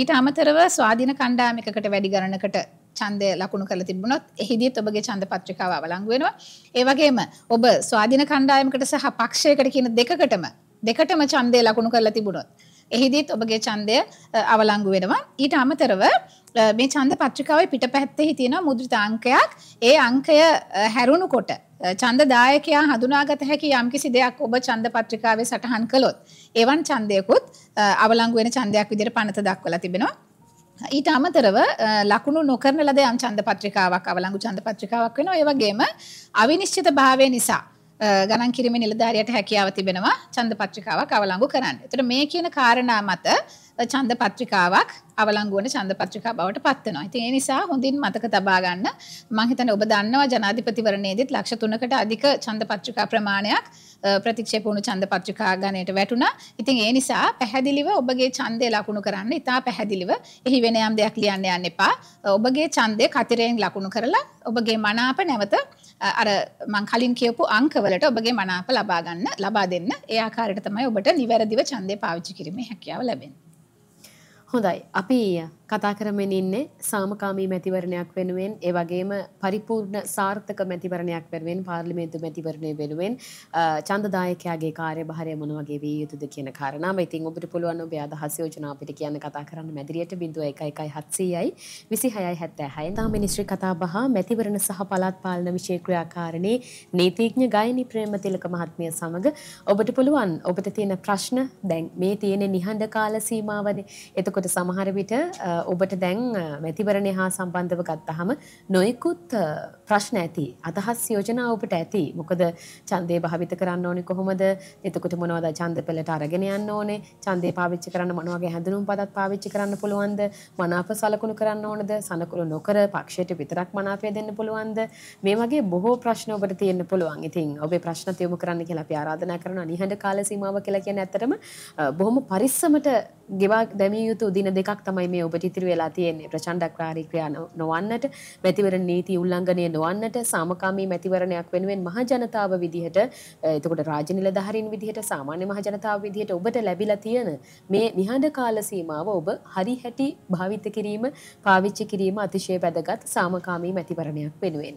ඊට අමතරව ස්වාධීන කණ්ඩායමකට වැඩි ගණනකට ඡන්දය ලකුණු කරලා තිබුණොත් එහිදීත් ඔබගේ ඡන්ද පත්‍රිකාව අවලංගු වෙනවා. ඒ වගේම ඔබ ස්වාධීන කණ්ඩායමකට සහ පක්ෂයකට කියන දෙකකටම දෙකටම ඡන්දය ලකුණු කරලා තිබුණොත් එහිදීත් ඔබගේ ඡන්දය අවලංගු වෙනවා. ඊට අමතරව මේ ඡන්ද පත්‍රිකාවේ පිටපැත්තේ තියෙන මුද්‍රිත අංකයක් ඒ අංකය හැරුණු කොට චන්දදායකයා හඳුනාගත හැකි යම්කිසි දෙයක් ඔබ චන්ද පත්‍රිකාවේ සටහන් කළොත් එවන් ඡන්දයකුත් අවලංගු වෙන ඡන්දයක් විදිහට පනත දක්වලා තිබෙනවා. ඊට අමතරව ලකුණු නොකරන ලද යම් ඡන්ද පත්‍රිකාවක් අවලංගු ඡන්ද පත්‍රිකාවක් වෙනවා. ඒ වගේම අවිනිශ්චිත භාවය නිසා ගණන් කිරීමේ නිලධාරියට හැකියාව තිබෙනවා ඡන්ද පත්‍රිකාවක් අවලංගු කරන්න. එතකොට මේ කියන කාරණා මත චන්ද පත්‍රිකාවක් අවලංගුවන චන්ද පත්‍රිකා බවට පත්වනවා. ඉතින් ඒ නිසා හොඳින් මතක තබා ගන්න. මම හිතන්නේ ඔබ දන්නවා ජනාධිපතිවරණයේදීත් ලක්ෂ 3කට අධික චන්ද පත්‍රිකා ප්‍රමාණයක් ප්‍රතික්ෂේප වුණු චන්ද පත්‍රිකා ගණයට වැටුණා. ඉතින් ඒ නිසා පැහැදිලිව ඔබගේ ඡන්දය ලකුණු කරන්න. ඉතා පැහැදිලිව එහි වෙන යම් දෙයක් ලියන්න යන්න එපා. ඔබගේ ඡන්දය කතරයෙන් ලකුණු කරලා ඔබගේ මනාප නැවත අර මං කලින් කියපු අංකවලට ඔබගේ මනාප ලබා ගන්න ලබා දෙන්න. ඒ ආකාරයට තමයි ඔබට නිවැරදිව ඡන්දය පාවිච්චි කිරීමේ හැකියාව ලැබෙන්නේ. හොඳයි. අපි කතා කරමින් ඉන්නේ සාමකාමී මැතිවරණයක් වෙනුවෙන් ඒ වගේම පරිපූර්ණ සාර්ථක මැතිවරණයක් වෙනුවෙන් පාර්ලිමේන්තු මැතිවරණය වෙනුවෙන් ඡන්දදායකයාගේ කාර්යභාරය මොන වගේ විය යුතුද කියන කාරණාව. ඉතින් ඔබට පුළුවන් ඔබේ අදහස් යෝජනා අපිට කියන්න කතා කරන්න මැදිරියට 011700යි 2676. තා මිනිස්ත්‍රි කතාබහ මැතිවරණ සහ පළාත් පාලන විශේෂ ක්‍රියාකාරිණී නීතිඥ ගයනි ප්‍රේමතිලක මහත්මිය සමග ඔබට පුළුවන් ඔබට තියෙන ප්‍රශ්න දැන් මේ තියෙන නිහඬ කාල සීමාවනේ. එතකොට සමහර විට ඔබට දැන් මැතිවරණය හා සම්බන්ධව ගත්තහම නොයෙකුත් ප්‍රශ්න ඇති අදහස් යෝජනා ඔබට ඇති මොකද චන්දේ භාවිත කරන්න ඕනි කොහොමද එතකොට මොනවද චන්ද පෙළට අරගෙන යන්න ඕනේ චන්දේ පාවිච්චි කරන්න මොනවගේ හැඳුනුම් පදත් පාවිච්චි කරන්න පුළුවන්ද මනාප සලකුණු කරන්න ඕනද සනකුළු නොකර පක්ෂයට විතරක් මනාපය දෙන්න පුළුවන්ද මේ වගේ බොහෝ ප්‍රශ්න ඔබට තියෙන්න පුළුවන් ඉතින් ඔබේ ප්‍රශ්න තියමු කරන්න කියලා අපි ආරාධනා කරන නිහඬ කාල සීමාව කියලා කියන්නේ ඇත්තටම බොහොම පරිස්සමට ගෙවා දැමිය යුතු දින දෙකක් තමයි මේ ඔබට ඉතිරි වෙලා තියෙන්නේ ප්‍රචණ්ඩකාරී ක්‍රියා නොවන්නට මැතිවරණ නීති උල්ලංඝනය නොවන්නට සාමකාමී මැතිවරණයක් වෙනුවෙන් මහ ජනතාව විදිහට එතකොට රාජ්‍ය නිලධාරීන් විදිහට සාමාන්‍ය මහ ජනතාව විදිහට ඔබට ලැබිලා තියෙන මේ නිහඬ කාල සීමාව ඔබ හරි හැටි භාවිත කිරීම පාවිච්චි කිරීම අතිශය වැදගත් සාමකාමී මැතිවරණයක් වෙනුවෙන්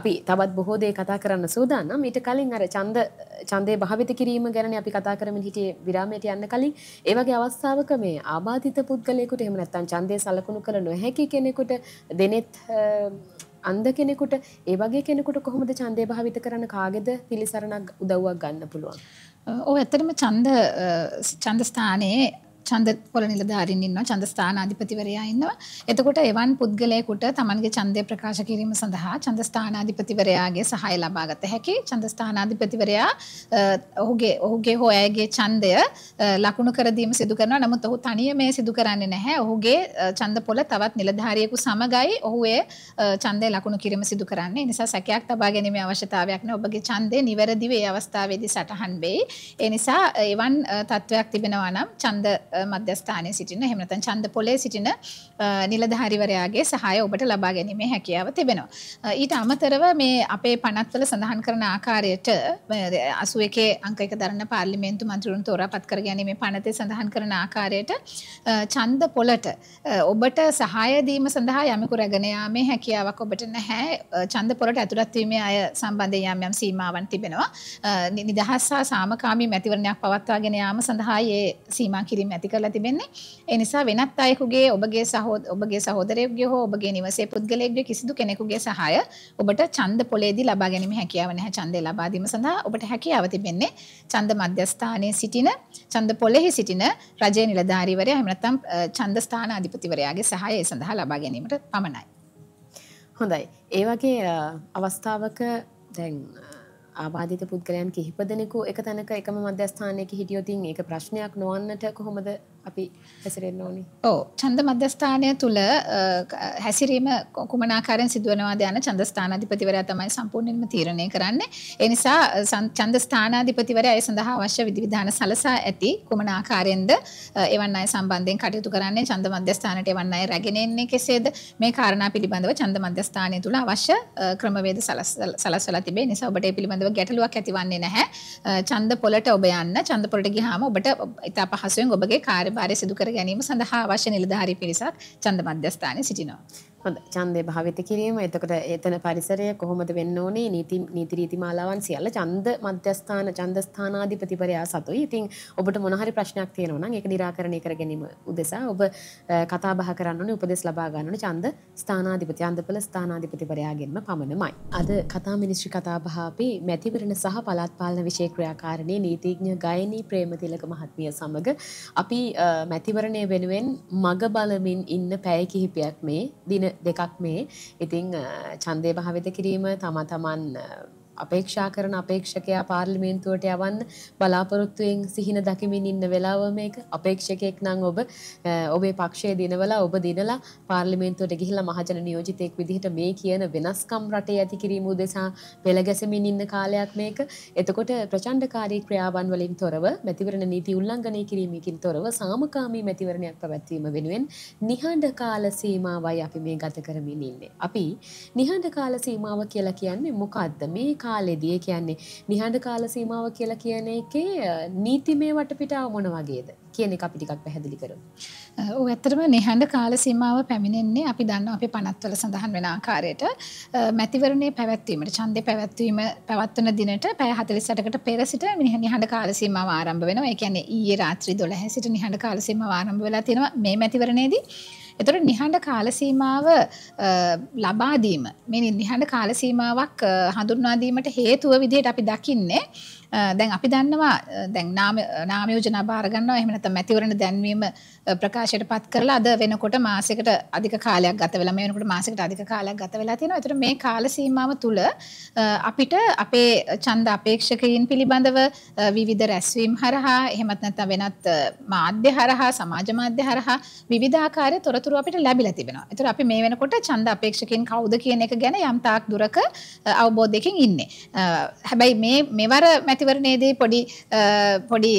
අපි තවත් බොහෝ දේ කතා කරන්න සූදානම් ඊට කලින් අර ඡන්ද ඡන්දේ භාවිත කිරීම ගැන අපි කතා කරමින් හිටියේ විරාමයට යන්න කලින් ඒ වගේ අවස්ථාවක ඕක මේ ආබාධිත පුද්ගලයෙකුට එහෙම නැත්නම් ඡන්දය සලකුණු කළ නොහැකි කෙනෙකුට දෙනෙත් අන්ද කෙනෙකුට ඒ වගේ කෙනෙකුට කොහොමද ඡන්දය භාවිත කරන්න කාගෙද පිළිසරණක් උදව්වක් ගන්න පුළුවන් ඔව් ඇත්තටම ඡන්ද ඡන්ද ස්ථානයේ චන්දවල නිලධාරින් ඉන්නවා චන්ද ස්ථානාධිපතිවරයා ඉන්නවා. එතකොට එවන් පුද්ගලයෙකුට තමන්ගේ ඡන්දය ප්‍රකාශ කිරීම සඳහා චන්ද ස්ථානාධිපතිවරයාගේ සහාය ලබාගත හැකි. චන්ද ස්ථානාධිපතිවරයා ඔහුගේ ඔහුගේ හෝ අයගේ ඡන්දය ලකුණු කර දීම සිදු කරනවා. නමුත් ඔහු තනියම මේ සිදු කරන්නේ නැහැ. ඔහුගේ ඡන්ද පොළ තවත් නිලධාරියෙකු සමගයි ඔහු ඒ ඡන්දය ලකුණු කිරීම සිදු කරන්නේ. ඒ නිසා සැකයක් තබා ගැනීම අවශ්‍යතාවයක් නැහැ. ඔබගේ ඡන්දය නිවැරදිව ඒ අවස්ථාවේදී සටහන් වෙයි. ඒ නිසා එවන් තත්වයක් තිබෙනවා නම් ඡන්ද මධ්‍යස්ථානය සිටින හෙමනතන් චන්ද පොලේ සිටින නිලධහරිවරයාගේ සහය ඔබට ලබා ගැනීමේ හැකියාව තිබෙනවා. ඊට අමතරව මේ අපේ පනත්වල සඳහන් කරන ආකාරයට අසුව එකේ අංකක දරන්න පාර්ලිමේන්තු මන්ත්‍රරුන් තෝරා පත් කර ගැනීම පනතය සඳහන් කරන ආකාරයට චන්ද පොලට ඔබට සහයදීම සඳහා යමකු රැගෙනයාමේ හැකියාවක් ඔබට නැහැ චන්ද පොලට ඇතුළත්වීමේ අය සම්බන්ධ යම් යම් සීමාවන් තිබෙනවා. නිදහස්සා සාමකාමී මැතිවරණයක් පවත්වාගෙන යාම සඳහා ඒ සීමා කිරීම ඇති කරලා තිබෙන්නේ. එනිසා වෙනත් අයකුගේ ඔබගේ සහ සහෝද ඔබගේ සහෝදරයෙක්ගේ හෝ ඔබගේ නිවසේ පුද්ගලයෙක්ගේ කිසිදු කෙනෙකුගේ සහාය ඔබට ඡන්ද පොලේදී ලබා ගැනීම හැකියාව නැහැ ඡන්දේ ලබා දීම සඳහා ඔබට හැකියාව තිබෙන්නේ ඡන්ද මධ්‍යස්ථානයේ සිටින ඡන්ද පොලෙහි සිටින රජයේ නිලධාරීවරයා එහෙම නැත්නම් ඡන්ද ස්ථාන අධිපතිවරයාගේ සහාය ඒ සඳහා ලබා ගැනීමට පමණයි. හොඳයි. ඒ වගේ අවස්ථාවක දැන් ආබාධිත පුද්ගලයන් කිහිප දෙනෙකු එක තැනක එකම මධ්‍යස්ථානයක හිටියොතින් ඒක ප්‍රශ්නයක් නොවන්නට කොහොමද අපි හැසිරෙන් ඕනි ඕ චන්ද මධ්‍යස්ථානය තුළ හැසිරීම කොමනාකාරෙන් සිදුවනවා යන චන්ද ස්ථානාධිපතිවරයා තමයි සම්පූර්ණයෙන්ම තීරණය කරන්න එනිසා චන්ද ස්ථානාධිපතිවර අය සඳහා අවශ්‍ය විධවිධාන සලසා ඇති කුමනාකාරයෙන්ද එවන් අය සම්බන්ධයෙන් කටයුතු කරන්නේ චන්ද මධ්‍යස්ථානයට එවන් අය රැගෙනෙන්නේ කෙසේද මේ කාරණා පිළිබඳව චන්ද මධ්‍යස්ථානය තුළ අවශ්‍ය ක්‍රමවේද සලසලා තිබේ නිසා ඔබට ඒ පිළිබඳව ගැටලුවක් ඇතිවන්නේ නැහැ චන්ද පොලට ඔබ යන්න චන්ද පොලට ගියාම ඔබට ඉතා පහසුවෙන් ඔබගේ කාර්ය කාර්යභාරය සිදු කර ගැනීම සඳහා අවශ්‍ය නිලධාරී පිරිසක් ඡන්ද මධ්‍යස්ථානයේ සිටිනවා. හොඳ ඡන්දය භාවිත කිරීම එතකොට එතන පරිසරය කොහොමද වෙන්න ඕනේ නීති නීති රීති මාලාවන් සියල්ල ඡන්ද මධ්‍යස්ථාන ඡන්ද ස්ථානාධිපතිවරයා සතුයි. ඉතින් ඔබට මොන හරි ප්‍රශ්නයක් තියෙනවා නම් ඒක निराකරණය කර ගැනීම උදෙසා ඔබ කතා බහ කරන්න ඕනේ උපදෙස් ලබා ගන්න ඕනේ ඡන්ද ස්ථානාධිපති ඡන්දපල ස්ථානාධිපතිවරයාගෙන්ම පමණමයි. අද කතා මිනිස්ත්‍රි කතා බහ අපි මැතිවරණ සහ පළාත් පාලන විශේෂ ක්‍රියාකාරිණී නීතිඥ ගයනී ප්‍රේමතිලක මහත්මිය සමග අපි මැතිවරණය වෙනුවෙන් මග බලමින් ඉන්න පැය කිහිපයක් මේ දින දෙකක් මේ ඉතිං චන්දය භාවිත කිරීම තම තමන් අපේක්ෂා කරන අපේක්ෂකයා පාර්ලිමේන්තුවට යවන්න බලාපොරොත්තුවෙන් සිහින දකිමින් ඉන්න වෙලාව මේක අපේක්ෂකයෙක් නම් ඔබ ඔබේ පක්ෂයේ දිනවලා ඔබ දිනලා පාර්ලිමේන්තුවට ගිහිල්ලා මහජන නියෝජිතයෙක් විදිහට මේ කියන වෙනස්කම් රටේ ඇති කිරීම උදෙසා පෙළ ගැසෙමින් ඉන්න කාලයක් මේක. එතකොට ප්‍රචණ්ඩකාරී ක්‍රියාවන් වලින් තොරව මැතිවරණ නීති උල්ලංඝනය කිරීමකින් තොරව සාමකාමී මැතිවරණයක් පැවැත්වීම වෙනුවෙන් නිහඬ කාල සීමාවයි අපි මේ ගත කරමින් ඉන්නේ. අපි නිහඬ කාල සීමාව කියලා කියන්නේ මොකද්ද? මේ කාලෙදිය කියන්නේ නිහඬ කාල සීමාව කියලා කියන එකේ නීතිමය වටපිටාව මොන වගේද කියන එක අපි ටිකක් පැහැදිලි කරමු. ඔව් ඇත්තටම නිහඬ කාල සීමාව පැමිණෙන්නේ අපි දන්නවා අපේ 50වල සඳහන් වෙන ආකාරයට මැතිවරණයේ පැවැත්වීමට ඡන්දේ පැවැත්වීම පැවැත්වෙන දිනට පැය 48කට පෙර සිට නිහඬ කාල සීමාව ආරම්භ වෙනවා. ඒ කියන්නේ ඊයේ රාත්‍රී 12 සිට නිහඬ කාල සීමාව ආරම්භ වෙලා තියෙනවා මේ මැතිවරණයේදී. එතොට නිහඬ කාලසීමාව ලබාදීම මෙනි නිහඬ කාලසීමාවක් හඳුන්වාදීමට හේතුව විදිහට අපි දකින්නේ දැන් අපි දන්නවා දැන් නාමයෝජනා භාරගන්නවා එහමනත මැතිවරණ දැන්වීම ප්‍රකාශයට පත් කරලා අද වෙනකොට මාසෙකට අධික කාලයක් ගත වෙලා මේ වෙනකොට මාසෙකට අධික කාලයක් ගත වෙලා තියෙනවා. ඒතර මේ කාල සීමාව තුළ අපිට අපේ ඡන්ද අපේක්ෂකයින් පිළිබඳව විවිධ රැස්වීම් හරහා එහෙමත් නැත්නම් වෙනත් මාධ්‍ය හරහා සමාජ මාධ්‍ය හරහා විවිධාකාරයේ තොරතුරු අපිට ලැබිලා තිබෙනවා. ඒතර අපි මේ වෙනකොට ඡන්ද අපේක්ෂකයින් කවුද කියන එක ගැන යම් තාක් දුරක අවබෝධයකින් ඉන්නේ. හැබැයි මේ මෙවර මැතිවරණයේදී පොඩි පොඩි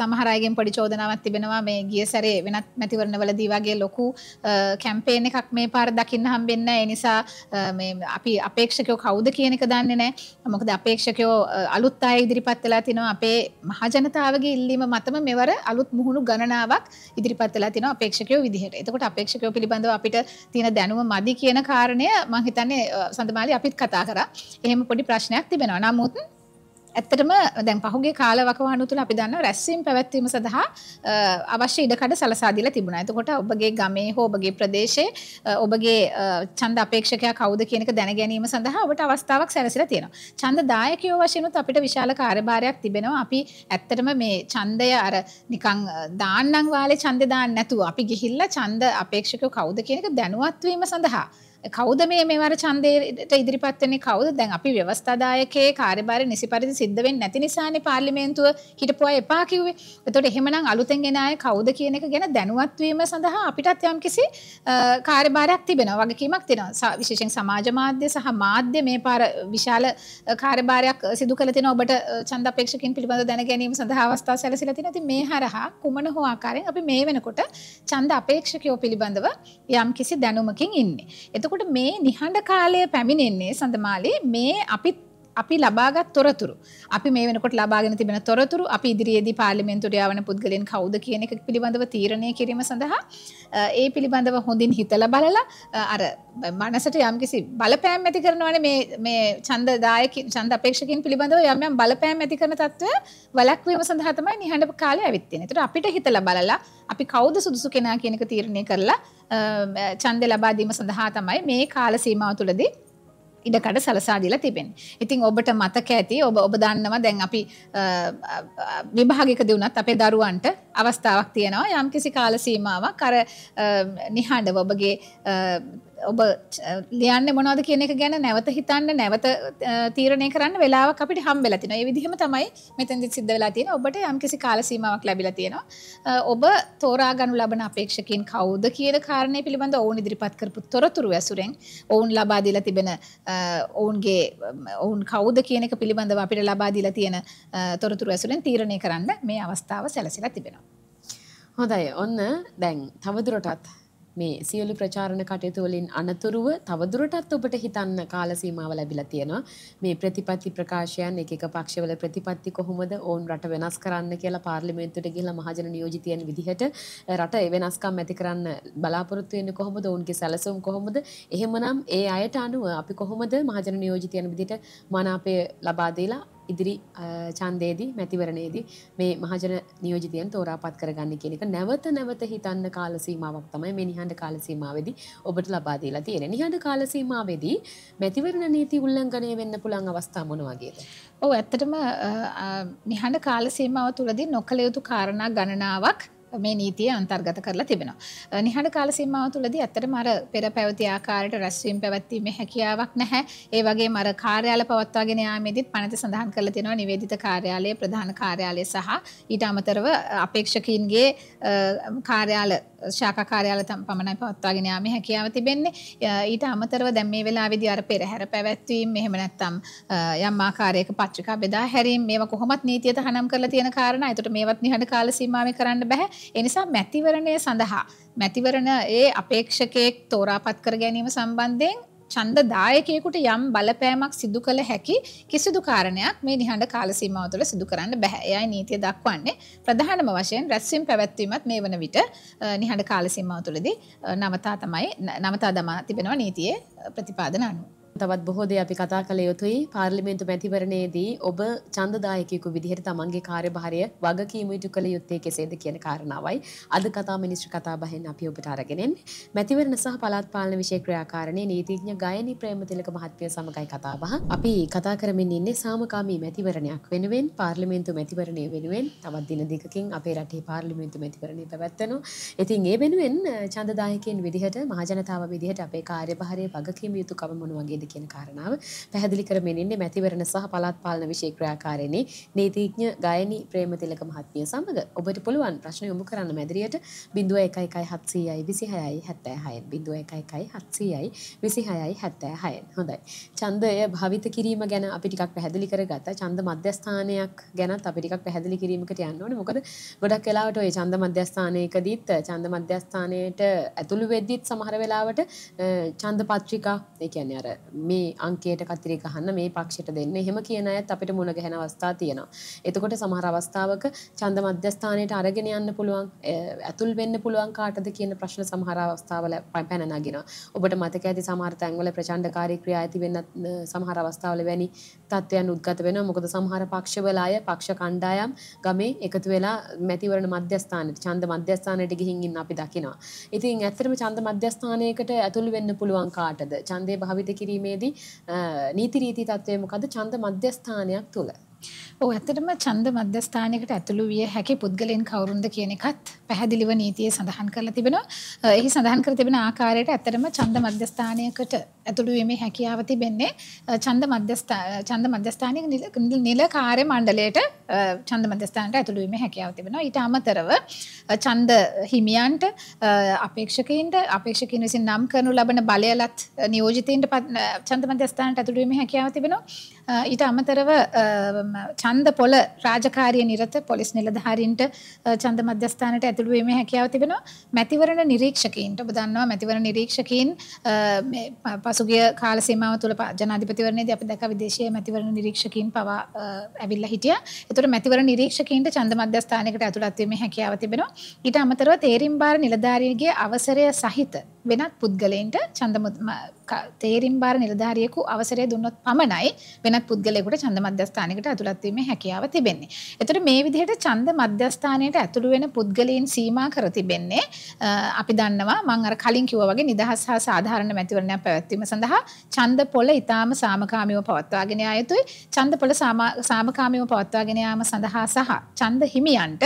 සමහර අයගෙන් පොඩි චෝදනාවක් තිබෙනවා මේ ගිය සැරේ වෙනත් මැතිවරණවලදී වගේ ලොකු කැම්පේන එකක් මේ පාර දකින්න හම්බෙන්න එනිසා අපි අපේක්ෂකයෝ කවුද කියනක දන්නේ නෑ මොකද අපේක්ෂකයෝ අලුත් අය ඉදිරිපත් වෙලා තිනවා අපේ මහජනතාවගේ ඉල්ලීම මතම මෙවර අලුත් මුහුණු ගණනාවක් ඉදිරිපත් වෙලා තිනවා අපේක්ෂකයෝ විදිහට. එතකොට අපේක්ෂකයෝ පිළිබඳව අපිට තියෙන දැනුම මදි කියන කාරණය මං හිතන්නේ සඳමාලි අපිත් කතා කරා. එහෙම පොඩි ප්‍රශ්නයක් තිබෙනවා. නමුත් ඇත්තටම දැන් පහුගේ කාලවකවානුතුල අපි දන්න රැස්වීම් පැවැත්වීම සඳහා අවශ්‍ය ඉඩකඩ සලසාදිල තිබුණ ඇතකොට ඔබගේ ගමේ හෝබගේ ප්‍රදේශය ඔබගේ චන්ද අපේක්ෂක කවද කියනක දැනගැනීම සඳහා ඔට අවස්ථාවක් සැරසිල තියෙන චන්ද දායකයෝ වශයනුත් අපිට විශාල කාරභාරයක් තිබෙනවා අපි ඇත්තටම මේ චන්දය අර නිකං දාන්නං වාලේ චන්දදාන්න නැතුව අපි ගිහිල්ල චන්ද අපේක්ෂක කවුද කියනක දැනුවත්වීම සඳහා කෞද මේ මේවර චන්දයට ඉදිරිපත්වන කවද දැන් අපි ව්‍යවස්ථදායකයේ කාර්යභාරය නිසි පරිදි සිද්ධ වෙන්නේ නැති නිසානේ පාර්ලිමේන්තුව හිටපුවා එපා කිව්වේ. එතකොට එහෙමනම් අලුතෙන් එන අය කවුද කියන එක ගැන දැනුවත් වීම සඳහා අපිටත් යම්කිසි කාර්යභාරයක් තිබෙනවා වගකීමක් තියෙනවා. විශේෂයෙන් සමාජ මාධ්‍ය සහ මාධ්‍ය මේ පාර විශාල කාර්යභාරයක් සිදු කළ තියෙනවා ඔබට ඡන්ද අපේක්ෂකයන් පිළිබඳව දැන ගැනීම සඳහා අවස්ථා සැලසීලා තියෙනවා. ඉතින් මේ හරහා කුමන හෝ ආකාරයෙන් අපි මේ වෙනකොට ඡන්ද අපේක්ෂකයෝ පිළිබඳව යම්කිසි දැනුමකින් ඉන්නේ. එතකොට එතකොට මේ නිහඬ කාලය පැමිණෙන්නේ සඳමාලේ මේ අපිත් අපි ලබාගත් තොරතුරු අපි මේ වෙනකොට ලබාගෙන තිබෙන තොරතුරු අපි ඉදිරියේදී පාර්ලිමේන්තුවට යවන පුද්ගලයන් කවුද කියන එක පිළිබඳව තීරණය කිරීම සඳහා ඒ පිළිබඳව හොඳින් හිතලා බලලා අර මනසට යම්කිසි බලපෑම් ඇති කරනවානේ මේ මේ ඡන්දදායක ඡන්ද අපේක්ෂකයන් පිළිබඳව යම් යම් බලපෑම් ඇති කරන තත්ත්වය වළක්වීම සඳහා තමයි නිහඬ කාලය ඇවිත් තියෙන්නේ. ඒතර අපිට හිතලා බලලා අපි කවුද සුදුසු කෙනා කියන එක තීරණය කරලා චන්ද ලබාදීම සඳහා තමයි මේ කාල සීමාව තුළදී ඉඩකට සලසාදිල තිබෙන. ඉතිං ඔබට මතක ඇති ඔබ ඔබ දන්නවා දැන් අපි විභාගික දෙවුණත් අපේ දරුවන්ට අවස්ථාවක් තියෙනවා යම් කිසි කාලසීමාවක් කර නිහඬව ඔබගේ ඔබ ලියන්න මොනවද කියන එක ගැන නැවත හිතන්න නැවත තීරණය කරන්න වෙලාවක් අපිට හම්බෙලා තියෙනවා. ඒ විදිහම තමයි මෙතෙන්දි සිද්ධ වෙලා තියෙන්නේ. ඔබට යම්කිසි කාල සීමාවක් ලැබිලා තියෙනවා. ඔබ තෝරා ගනු ලබන අපේක්ෂකයන් කවුද කියන කාරණය පිළිබඳ ඔවුන් ඉදිරිපත් කරපු තොරතුරු ඇසුරෙන් ඔවුන් ලබා දීලා තිබෙන ඔවුන්ගේ ඔවුන් කවුද කියන එක පිළිබඳව අපිට ලබා දීලා තියෙන තොරතුරු ඇසුරෙන් තීරණය කරන්න මේ අවස්ථාව සැලසිලා තිබෙනවා. හොඳයි ඔන්න දැන් තවදුරටත් මේ සියලු ප්‍රචාරණ කටයුතු වලින් අනතුරුව තවදුරටත් ඔබට හිතන්න කාල සීමාව ලැබිලා තියෙනවා. මේ ප්‍රතිපත්ති ප්‍රකාශයන් එක එක පක්ෂවල ප්‍රතිපත්ති කොහොමද ඕන් රට වෙනස් කරන්න කියලා පාර්ලිමේන්තුවට ගිහිලා මහජන නියෝජිතයන් විදිහට රට වෙනස්කම් ඇති කරන්න බලාපොරොත්තු වෙන්නේ කොහොමද? ඔවුන්ගේ සැලසුම් කොහොමද? එහෙමනම් ඒ අයට අනුව අපි කොහොමද මහජන නියෝජිතයන් විදිහට මනාපය ලබා දීලා ඉදිරි චන්දයේදී මැතිවරණයේදී මේ මහජන නියෝජිතයන් තෝරාපත් කරගන්න කෙනෙක නැවත නැවත හිතන්න කාලසීමාවක් තමයි මේ නිහඬ කාලසීමාවේදී ඔබට ලබා දීලා තියෙන නිහඬ කාලසීමාවේදී මැතිවරණ නීති උල්ලංඝනය වෙන්න පුළුවන් අවස්ථා මොන වගේද? ඔව් ඇත්තටම නිහඬ කාලසීමාව තුළදී නොකළ යුතු කාරණා ගණනාවක් මේ නීතිය අන්තර්ගත කරලා තිබෙනවා. නිහඬ කාල සීමාව තුළදී ඇත්තටම අර පෙර පැවති ආකාරයට රැස්වීම පැවැත්වීමේ හැකියාවක් නැහැ. ඒ වගේම අර කාර්යාල පවත්වාගෙන යාමේදීත් පනත සඳහන් කරලා තියෙනවා නිවේදිත කාර්යාලය, ප්‍රධාන කාර්යාලය සහ ඊට අමතරව අපේක්ෂකීන්ගේ කාර්යාල ශාකා කාර්යාල පමණයි පවත්වාගෙන යාමේ හැකියාව තිබෙන්නේ. ඊට අමතරව දැන් මේ වෙලාවේදී අර පෙරහැර පැවැත්වීම එහෙම නැත්නම් යම් ආකාරයක පත්‍රිකා බෙදා හැරීම මේවා කොහොමත් නීතිය තහනම් කරලා තියෙන කාරණා. ඒතට මේවත් නිහඬ කාල සීමාවේ කරන්න බෑ. ඒ නිසා මැතිවරණය සඳහා මැතිවරණ ඒ අපේක්ෂකයෙක් තෝරාපත් කර ගැනීම සම්බන්ධයෙන් ඡන්දදායකයෙකුට යම් බලපෑමක් සිදු කළ හැකි කිසිදු කාරණයක් මේ නිහඬ කාල සීමාව තුළ සිදු කරන්න බෑ. එයයි නීතිය දක්වන්නේ. ප්‍රධානම වශයෙන් රැස්වීම පැවැත්වීමත් මේ වන විට නිහඬ කාල සීමාව තුළදී නවතා තමයි නවතා දමා තිබෙනවා නීතියේ ප්‍රතිපාදන අනුව. තවත් බොහෝද අපි කතා කළ යුතුයි පාර්ලිමෙන්තු මැතිවරණයේදී ඔබ චන්දදායකයකු විදිහට තමන්ගේ කාර්යභාරය වගකීමටු කළ යුත්තේ කෙසේද කියන කාරණාවයි අද කතා මිනිස්ත්‍ර කතා බහෙන් අපි ඔබට අරගෙනෙන් මැතිවරණ සහ පළාත් පාලන විෂය ක්‍රියාකාරණේ නීතිඥ ගයනි ප්‍රේමතිලක මහත්මිය සමගයි කතාබහ අපි කතා කරමින් ඉන්නේ සාමකාමී මැතිවරණයක් වෙනුවෙන් පාර්ලිමේන්තු මැතිවරණය වෙනුවෙන් තවත් දින දෙකකින් අපේ රටේ පාර්ලිමේන්තු මැතිවරණය පැවැත්වෙනවා ඉතින් ඒ වෙනුවෙන් චන්දදායකයන් විදිහට මහජනතාව විදිහට අපේ කාර්යභාරය වගකීම යුතුකම මොන වගේ නේද කියන කාරණාව පැහැදිලි කරමින් ඉන්නේ මැතිවරණ සහ පළාත් පාලන විශේෂ ක්‍රියාකාරිණී නීතිඥ ගායනී ප්‍රේමතිලක මහත්මිය සමග ඔබට පුළුවන් ප්‍රශ්න යොමු කරන්න මැදිරියට 011700යි 26යි 76යි 011700යි 26යි 76යි හොඳයි ඡන්දය භාවිත කිරීම ගැන අපි ටිකක් පැහැදිලි කරගත්තා ඡන්ද මධ්‍යස්ථානයක් ගැනත් අපි ටිකක් පැහැදිලි කිරීමකට යන්න ඕනේ මොකද ගොඩක් වෙලාවට ওই ඡන්ද මධ්‍යස්ථානයකදීත් ඡන්ද මධ්‍යස්ථානයට ඇතුළු වෙද්දිත් සමහර වෙලාවට ඡන්ද පත්‍රිකා ඒ කියන්නේ අර මේ අංකයට කතිරි ගහන්න මේ පක්ෂයට දෙන්න එහෙම කියන අයත් අපිට මුණ ගැහෙන අවස්ථා තියෙනවා. එතකොට සමහර අවස්ථාවක ඡන්ද මධ්‍යස්ථානයට අරගෙන යන්න පුළුවන් ඇතුල් වෙන්න පුළුවන් කාටද කියන ප්‍රශ්න සමහර අවස්ථාවල පැන නගිනවා. ඔබට මතක ඇති සමහර තැන්වල ප්‍රචණ්ඩකාරී ක්‍රියා ඇති වෙන්න සමහර අවස්ථාවල වැනි තත්ත්වයන් උද්ගත වෙනවා. මොකද සමහර පක්ෂවල අය පක්ෂ කණ්ඩායම් ගමේ එකතු වෙලා මැතිවරණ මධ්‍යස්ථානයට ඡන්ද මධ්‍යස්ථානයට ගිහින් ඉන්න අපි දකිනවා. ඉතින් ඇත්තටම ඡන්ද මධ්‍යස්ථානයකට ඇතුළු වෙන්න පුළුවන් කාටද? ඡන්දේ භාවිත කිරීම කිරීමේදී නීති රීති තත්ත්වය මොකද ඡන්ද මධ්‍යස්ථානයක් තුල. ඔව් ඇත්තටම ඡන්ද මධ්‍යස්ථානයකට ඇතුළු විය හැකි පුද්ගලයන් කවුරුන්ද කියන එකත් පැහැදිලිව නීතිය සඳහන් කරලා තිබෙනවා එහි සඳහන් කර තිබෙන ආකාරයට ඇත්තටම ඡන්ද මධ්‍යස්ථානයකට ඇතුළු වීමේ හැකියාව තිබෙන්නේ ඡන්ද මධ්‍යස්ථා ඡන්ද මධ්‍යස්ථානයේ නිල කාර්ය මණ්ඩලයට ඡන්ද මධ්‍යස්ථානට ඇතුළු වීමේ හැකියාව තිබෙනවා ඊට අමතරව ඡන්ද හිමියන්ට අපේක්ෂකයින්ට අපේක්ෂකයින් විසින් නම් කරනු ලබන බලයලත් නියෝජිතයින්ට ඡන්ද මධ්‍යස්ථානට ඇතුළු වීමේ හැකියාව තිබෙනවා ඊට අමතරව ඡන්ද පොළ රාජකාරිය නිරත පොලිස් නිලධාරීන්ට ඡන්ද මධ්‍යස්ථානට ඇතුළුවීමේ හැකියාව තිබෙනවා මැතිවරණ නිරීක්ෂකයින්ට ඔබ දන්නවා මැතිවරණ නිරීක්ෂකයින් පසුගිය කාල සීමාව තුළ ජනාධිපතිවරණයේදී අපි දැක්ක විදේශීය මැතිවරණ නිරීක්ෂකයින් පවා ඇවිල්ලා හිටියා. ඒතර මැතිවරණ නිරීක්ෂකයින්ට ඡන්ද මධ්‍යස්ථානයකට ඇතුළත් වීමේ හැකියාව තිබෙනවා. ඊට අමතරව තේරීම් බාර නිලධාරීන්ගේ අවසරය සහිත වෙනත් පුද්ගලයින්ට චන්දම තේරම් බාර නිලධාරියකු අවසරය දුන්නොත් පමණයි වෙනත් පුද්ගලෙකුට චන්ද මධ්‍යස්ථානකට ඇතුළත්වීම හැකියාව තිබෙන්නේ. එතට මේ විදිහට චන්ද මධ්‍යස්ථානයට ඇතුළු වෙන පුද්ගලයින් සීමා කර තිබෙන්නේ අපි දන්නවා මං අර කලින් කිව්ව වගේ නිදහස් හා සාධාරණ මැතිවරණයක් පැවැත්වීම සඳහා ඡන්ද පොළ ඊටාම සාමකාමීව පවත්වාගෙන යා යුතුයි. ඡන්ද පොළ සාමකාමීව පවත්වාගෙන යාම සඳහා සහ ඡන්ද හිමියන්ට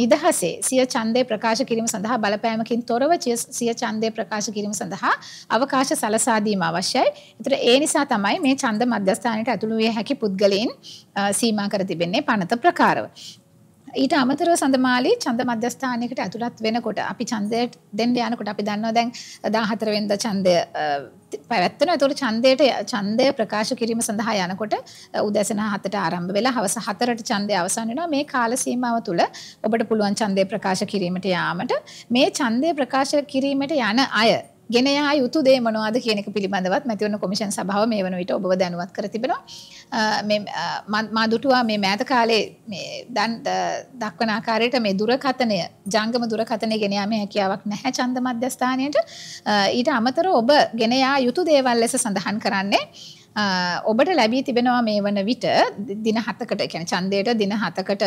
නිදහසේ සිය ඡන්දය ප්‍රකාශ කිරීම සඳහා බලපෑමකින් තොරව සිය ඡන්දය ප්‍රකාශ කිරීම සඳහා අවකාශ සලසා දීම අවශ්‍යයි. ඒතර ඒ නිසා තමයි මේ ඡන්ද මධ්‍යස්ථානයට ඇතුළු විය හැකි පුද්ගලයන් සීමා කර තිබෙන්නේ පනත ප්‍රකාරව. ඊට අමතරව සඳමාලි චන්ද මධ්‍යස්ථානයකට ඇතුළත් වෙනකොට අපි චන්දයට දෙන්න යනකොට අපි දන්නවා දැන් දාහතරවෙන්ද චන්දය පැවැත්වෙන ඇතුළ චන්දයට චන්දය ප්‍රකාශ කිරීම සඳහා යනකොට උදැසන හතට ආරම්භ වෙලා හවස හතරට චන්දය අවසන් වෙනවා මේ කාල සීමාව තුළ ඔබට පුළුවන් චන්දය ප්‍රකාශ කිරීමට යාමට මේ චන්දය ප්‍රකාශ කිරීමට යන අය ගෙන යා යුතු දේ මොනවාද කියන එක පිළිබඳවත් මැතිවරණ කොමිෂන් සභාව මේ වන විට ඔබව දැනුවත් කර තිබෙනවා. මේ මා දුටුවා මේ මෑත කාලේ මේ දැන් දක්වන ආකාරයට මේ දුරකථනය ජංගම දුරකථනය ගෙන යාමේ හැකියාවක් නැහැ ඡන්ද මධ්‍යස්ථානයට. ඊට අමතරව ඔබ ගෙන යා යුතු දේවල් ලෙස සඳහන් කරන්නේ ඔබට ලැබී තිබෙනවා මේ වන විට දින 7කට කියන්නේ ඡන්දයට දින 7කට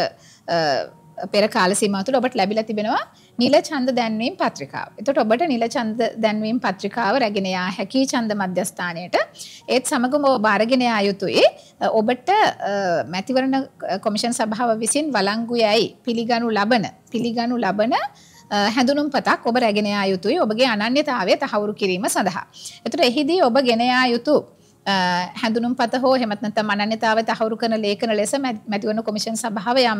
පෙර කාල සීමාතුළ ඔබට ලැබිලා තිබෙනවා නිල ඡන්ද දැන්වීම් පත්‍රිකාව. එතකොට ඔබට නිල ඡන්ද දැන්වීම් පත්‍රිකාව රැගෙන යා හැකි ඡන්ද මධ්‍යස්ථානයට ඒත් සමගම ඔබ අරගෙන යා යුතුයි. ඔබට මැතිවරණ කොමිෂන් සභාව විසින් වළංගු යයි පිළිගනු ලබන පිළිගනු ලබන හැඳුනුම් පතක් ඔබ රැගෙන යා යුතුයි ඔබගේ අනන්‍යතාවය තහවුරු කිරීම සඳහා. එතකොට එහිදී ඔබ ගෙන යා යුතුයි හැඳුනුම් පත හෝ හෙමත්නත මනන්‍යතාව තහවුරු කරන ලේඛන ලෙස මැතිවන කොමිෂන් සභාව යම්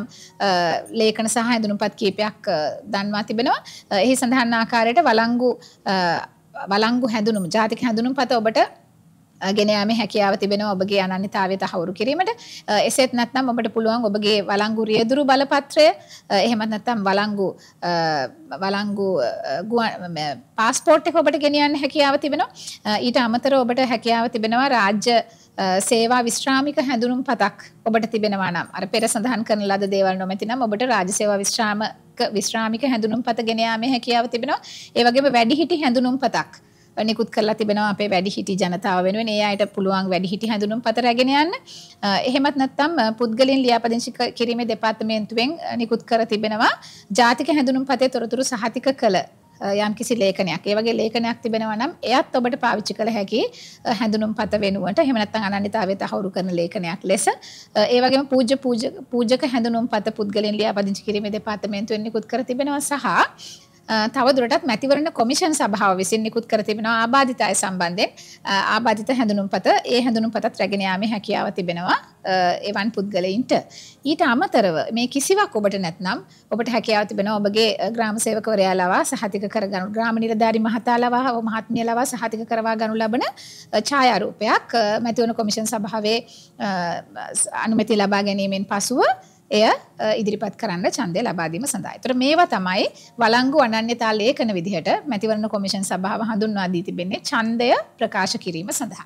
ලේඛන සහ හැඳුනුම් පත් කීපයක් දන්වා තිබෙනවා. එහි සඳහන් ආකාරයට වලංගු වලංගු හැඳුනුම් ජාතික හැඳුනුම් පත ඔබට ගෙන යාමේ හැකියාව තිබෙනවා ඔබගේ අනන්‍යතාවය තහවුරු කිරීමට. එසේත් නැත්නම් ඔබට පුළුවන් ඔබගේ වළංගු රියදුරු බලපත්‍රය එහෙමත් නැත්නම් වළංගු වළංගු පාස්පෝට් එක ඔබට ගෙනියන්න හැකියාව තිබෙනවා. ඊට අමතරව ඔබට හැකියාව තිබෙනවා රාජ්‍ය සේවා විශ්‍රාමික හැඳුනුම් පතක් ඔබට තිබෙනවා නම් අර පෙර සඳහන් කරන ලද දේවල් නොමැති නම් ඔබට රාජ්‍ය සේවා විශ්‍රාම විශ්‍රාමික හැඳුනුම් පත ගෙන යාමේ හැකියාව තිබෙනවා. ඒ වගේම වැඩිහිටි හැඳුනුම් පතක් නිකුත් කරලා තිබෙනවා අපේ වැඩිහිටි ජනතාව වෙනුවෙන් ඒ අයට පුළුවන් වැඩිහිටි හැඳුනුම් පත රැගෙන යන්න. එහෙමත් නැත්නම් පුද්ගලින් ලියාපදිංචි කිරීමේ දෙපාර්තමේන්තුවෙන් නිකුත් කර තිබෙනවා ජාතික හැඳුනුම් පතේ තොරතුරු සහතික කළ යම්කිසි ලේඛනයක්. ඒ වගේ ලේඛනයක් තිබෙනවා නම් එයත් ඔබට පාවිච්චි කළ හැකි හැඳුනුම් පත වෙනුවට එහෙම නැත්නම් අනන්‍යතාවය තහවුරු කරන ලේඛනයක් ලෙස ඒ වගේම පූජ්‍ය පූජක හැඳුනුම් පත පුද්ගලින් ලියාපදිංචි කිරීමේ දෙපාර්තමේන්තුවෙන් නිකුත් කර තිබෙනවා සහ තවදුරටත් මැතිවරණ කොමිෂන් සභාව විසින් නිකුත් කර තිබෙනවා ආබාධිතය සම්බන්ධයෙන් ආබාධිත හැඳුනුම්පත ඒ හැඳුනුම්පතත් රැගෙන යාමේ හැකියාව තිබෙනවා එවන් පුද්ගලයින්ට ඊට අමතරව මේ කිසිවක් ඔබට නැත්නම් ඔබට හැකියාව තිබෙනවා ඔබගේ ග්‍රාම සේවකවරයා ලවා සහතික කරගනු ග්‍රාම නිලධාරි මහතා ලවා මහත්මිය ලවා සහතික කරවා ගනු ලබන ඡායාරූපයක් මැතිවරණ කොමිෂන් සභාවේ අනුමැතිය ලබා ගැනීමෙන් පසුව එය ඉදිරිපත් කරන්න චන්දය ලබාදීම සඳහා. තොර මේවා තමයි වලංගු අනන්‍යතා ලේකන විදිහට මැතිවරණ කොමිෂන් සභාව හඳුන්වා දී තිබෙන්නේ චන්දය ප්‍රකාශ කිරීම සඳහා.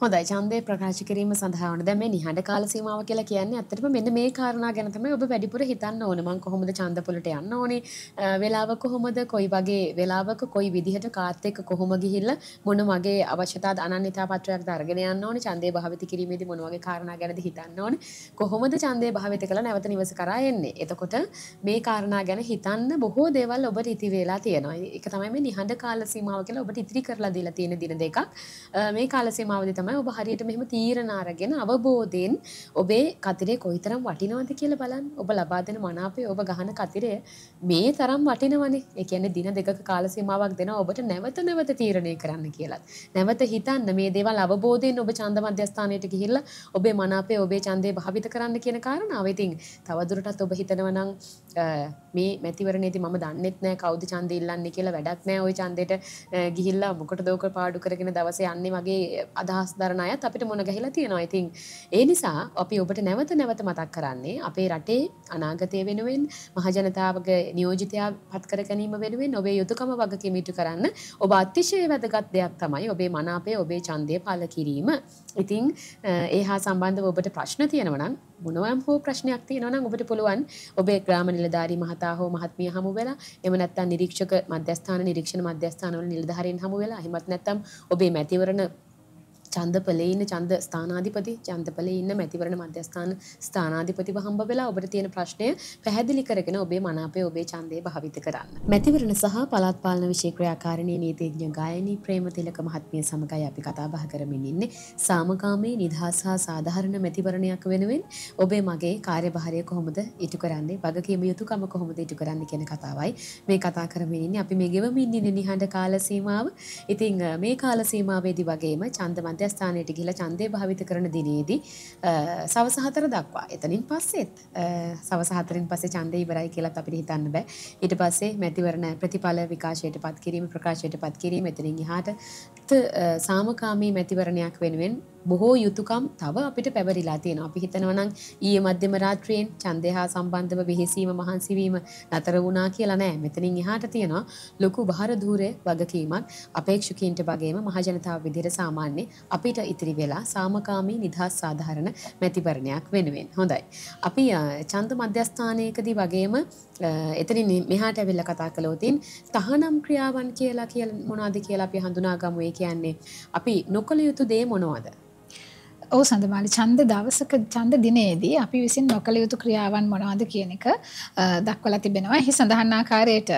හොඳයි ඡන්දේ ප්‍රකාශ කිරීම සඳහා වුණ දැන් මේ නිහඬ කාල සීමාව කියලා කියන්නේ ඇත්තටම මෙන්න මේ කාරණා ගැන තමයි ඔබ වැඩිපුර හිතන්න ඕනේ. මං කොහොමද ඡන්ද පොළට යන්න ඕනේ? වේලාව කොහොමද? කොයි වගේ වේලාවක කොයි විදිහට කාත් එක්ක කොහොම ගිහිල්ලා මොන වගේ අවශ්‍යතාද අනන්‍යතා පත්‍රයක්ද අරගෙන යන්න ඕනේ? ඡන්දේ භාවිත කිරීමේදී මොන වගේ කාරණා ගැනද හිතන්න ඕනේ? කොහොමද ඡන්දේ භාවිත කළා නැවත නිවස කරා එන්නේ? එතකොට මේ කාරණා ගැන හිතන්න බොහෝ දේවල් ඔබට ඉති වෙලා තියෙනවා. ඒක තමයි මේ නිහඬ කාල සීමාව කියලා ඔබට ඉතිරි කරලා දීලා තියෙන දින දෙකක්. මේ කාල සීමාවදී තමයි ඔබ හරියට මෙහෙම තීරණ අරගෙන අවබෝධයෙන් ඔබේ කතරේ කොයිතරම් වටිනවද කියලා බලන්න. ඔබ ලබා දෙන මනාපය ඔබ ගහන කතරය මේ තරම් වටිනවනේ. ඒ කියන්නේ දින දෙකක කාල සීමාවක් දෙනවා ඔබට නැවත නැවත තීරණය කරන්න කියලා. නැවත හිතන්න මේ දේවල් අවබෝධයෙන් ඔබ ඡන්ද මධ්‍යස්ථානයට ගිහිල්ලා ඔබේ මනාපය ඔබේ ඡන්දේ භාවිත කරන්න කියන කාරණාව. ඉතින් තවදුරටත් ඔබ හිතනවා නම් මේ මැතිවරණයේදී මම දන්නෙත් නෑ කවුද ඡන්දේ ඉල්ලන්නේ කියලා වැඩක් නෑ ওই ඡන්දේට ගිහිල්ලා මොකටද ඕක පාඩු කරගෙන දවසේ යන්නේ වගේ අදහස් දරණ අයත් අපිට මොන ගැහිලා තියෙනවා ඉතින් ඒ නිසා අපි ඔබට නැවත නැවත මතක් කරන්නේ අපේ රටේ අනාගතය වෙනුවෙන් මහජනතාවගේ නියෝජිතයා පත්කර ගැනීම වෙනුවෙන් ඔබේ යුතුකම වග කිමිටු කරන්න ඔබ අතිශය වැදගත් දෙයක් තමයි ඔබේ මනාපය ඔබේ චන්දය පාල කිරීම ඉතිං ඒ හා සම්බන්ධ ඔබට ප්‍රශ්න තියෙනවනම් මොනවම් හෝ ප්‍රශ්නයක් තියෙනවනම් ඔබට පුළුවන් ඔබේ ග්‍රාම නිලධාරී මහතා හෝ මහත්මිය හමු වෙලා එහෙම නැත්නම් නිරීක්ෂක මධ්‍යස්ථාන නිරීක්ෂණ මධ්‍යස්ථානවල නිලධාරීන් හමු වෙලා එහෙමත් නැත්නම් ඔබේ මැතිවරණ චන්දපලේ ඉන්න චන්ද ස්ථානාධිපති චන්දපලේ ඉන්න මැතිවරණ මධ්‍යස්ථාන ස්ථානාධිපතිව හම්බ වෙලා ඔබට තියෙන ප්‍රශ්නය පැහැදිලි කරගෙන ඔබේ මනාපය ඔබේ ඡන්දය භාවිත කරන්න. මැතිවරණ සහ පළාත් පාලන විෂය ක්‍රියාකාරිණී නීතිඥ ගායනී ප්‍රේමතිලක මහත්මිය සමගයි අපි කතා බහ කරමින් ඉන්නේ. සාමකාමී නිදහස හා සාධාරණ මැතිවරණයක් වෙනුවෙන් ඔබේ මගේ කාර්යභාරය කොහොමද ඉටු කරන්නේ? වගකීම යුතුයකම කොහොමද ඉටු කරන්නේ කියන කතාවයි මේ කතා කරමින් ඉන්නේ. අපි මේ ගෙවමින් ඉන්නේ නිහඬ කාල සීමාව. ඉතින් මේ කාල සීමාවේදී වගේම ඡන්ද මධ්‍ය මධ්‍යස්ථානයට ගිහිලා ඡන්දය භාවිත කරන දිනේදී සවස 4 දක්වා එතනින් පස්සෙත් සවස 4න් පස්සේ ඡන්දය ඉවරයි කියලාත් අපිට හිතන්න බෑ ඊට පස්සේ මැතිවරණ ප්‍රතිඵල විකාශයට පත් කිරීම ප්‍රකාශයට පත් කිරීම එතනින් එහාට සාමකාමී මැතිවරණයක් වෙනුවෙන් බොහෝ යුතුකම් තව අපිට පැවරිලා තියෙන අපි හිතනවනම් ඊයේ මධ්‍යම රාත්‍රියෙන් ඡන්දය හා සම්බන්ධව වෙහෙසීම මහන්සිවීම නතර වුණා කියලා නෑ මෙතනින් එහාට තියෙනවා ලොකු බහර ධූරය වගකීමක් අපේක්ෂකීන්ට වගේම මහජනතාව විදිහට සාමාන්‍ය අපිට ඉතිරි වෙලා සාමකාමී නිදහස් සාධාරණ මැතිවරණයක් වෙනුවෙන් හොඳයි අපි ඡන්ද මධ්‍යස්ථානයකදී වගේම එතනින් මෙහාට ඇවිල්ලා කතා කළොතින් තහනම් ක්‍රියාවන් කියලා කියලා මොනවද කියලා අපි හඳුනා ගමු ඒ කියන්නේ අපි නොකළ යුතු දේ මොනවද ඕ සඳමාලි ඡන්ද දවසක ඡන්ද දිනේදී අපි විසින් නොකළ යුතු ක්‍රියාවන් මොනවද කියන එක දක්වලා තිබෙනවා. එහි සඳහන් ආකාරයට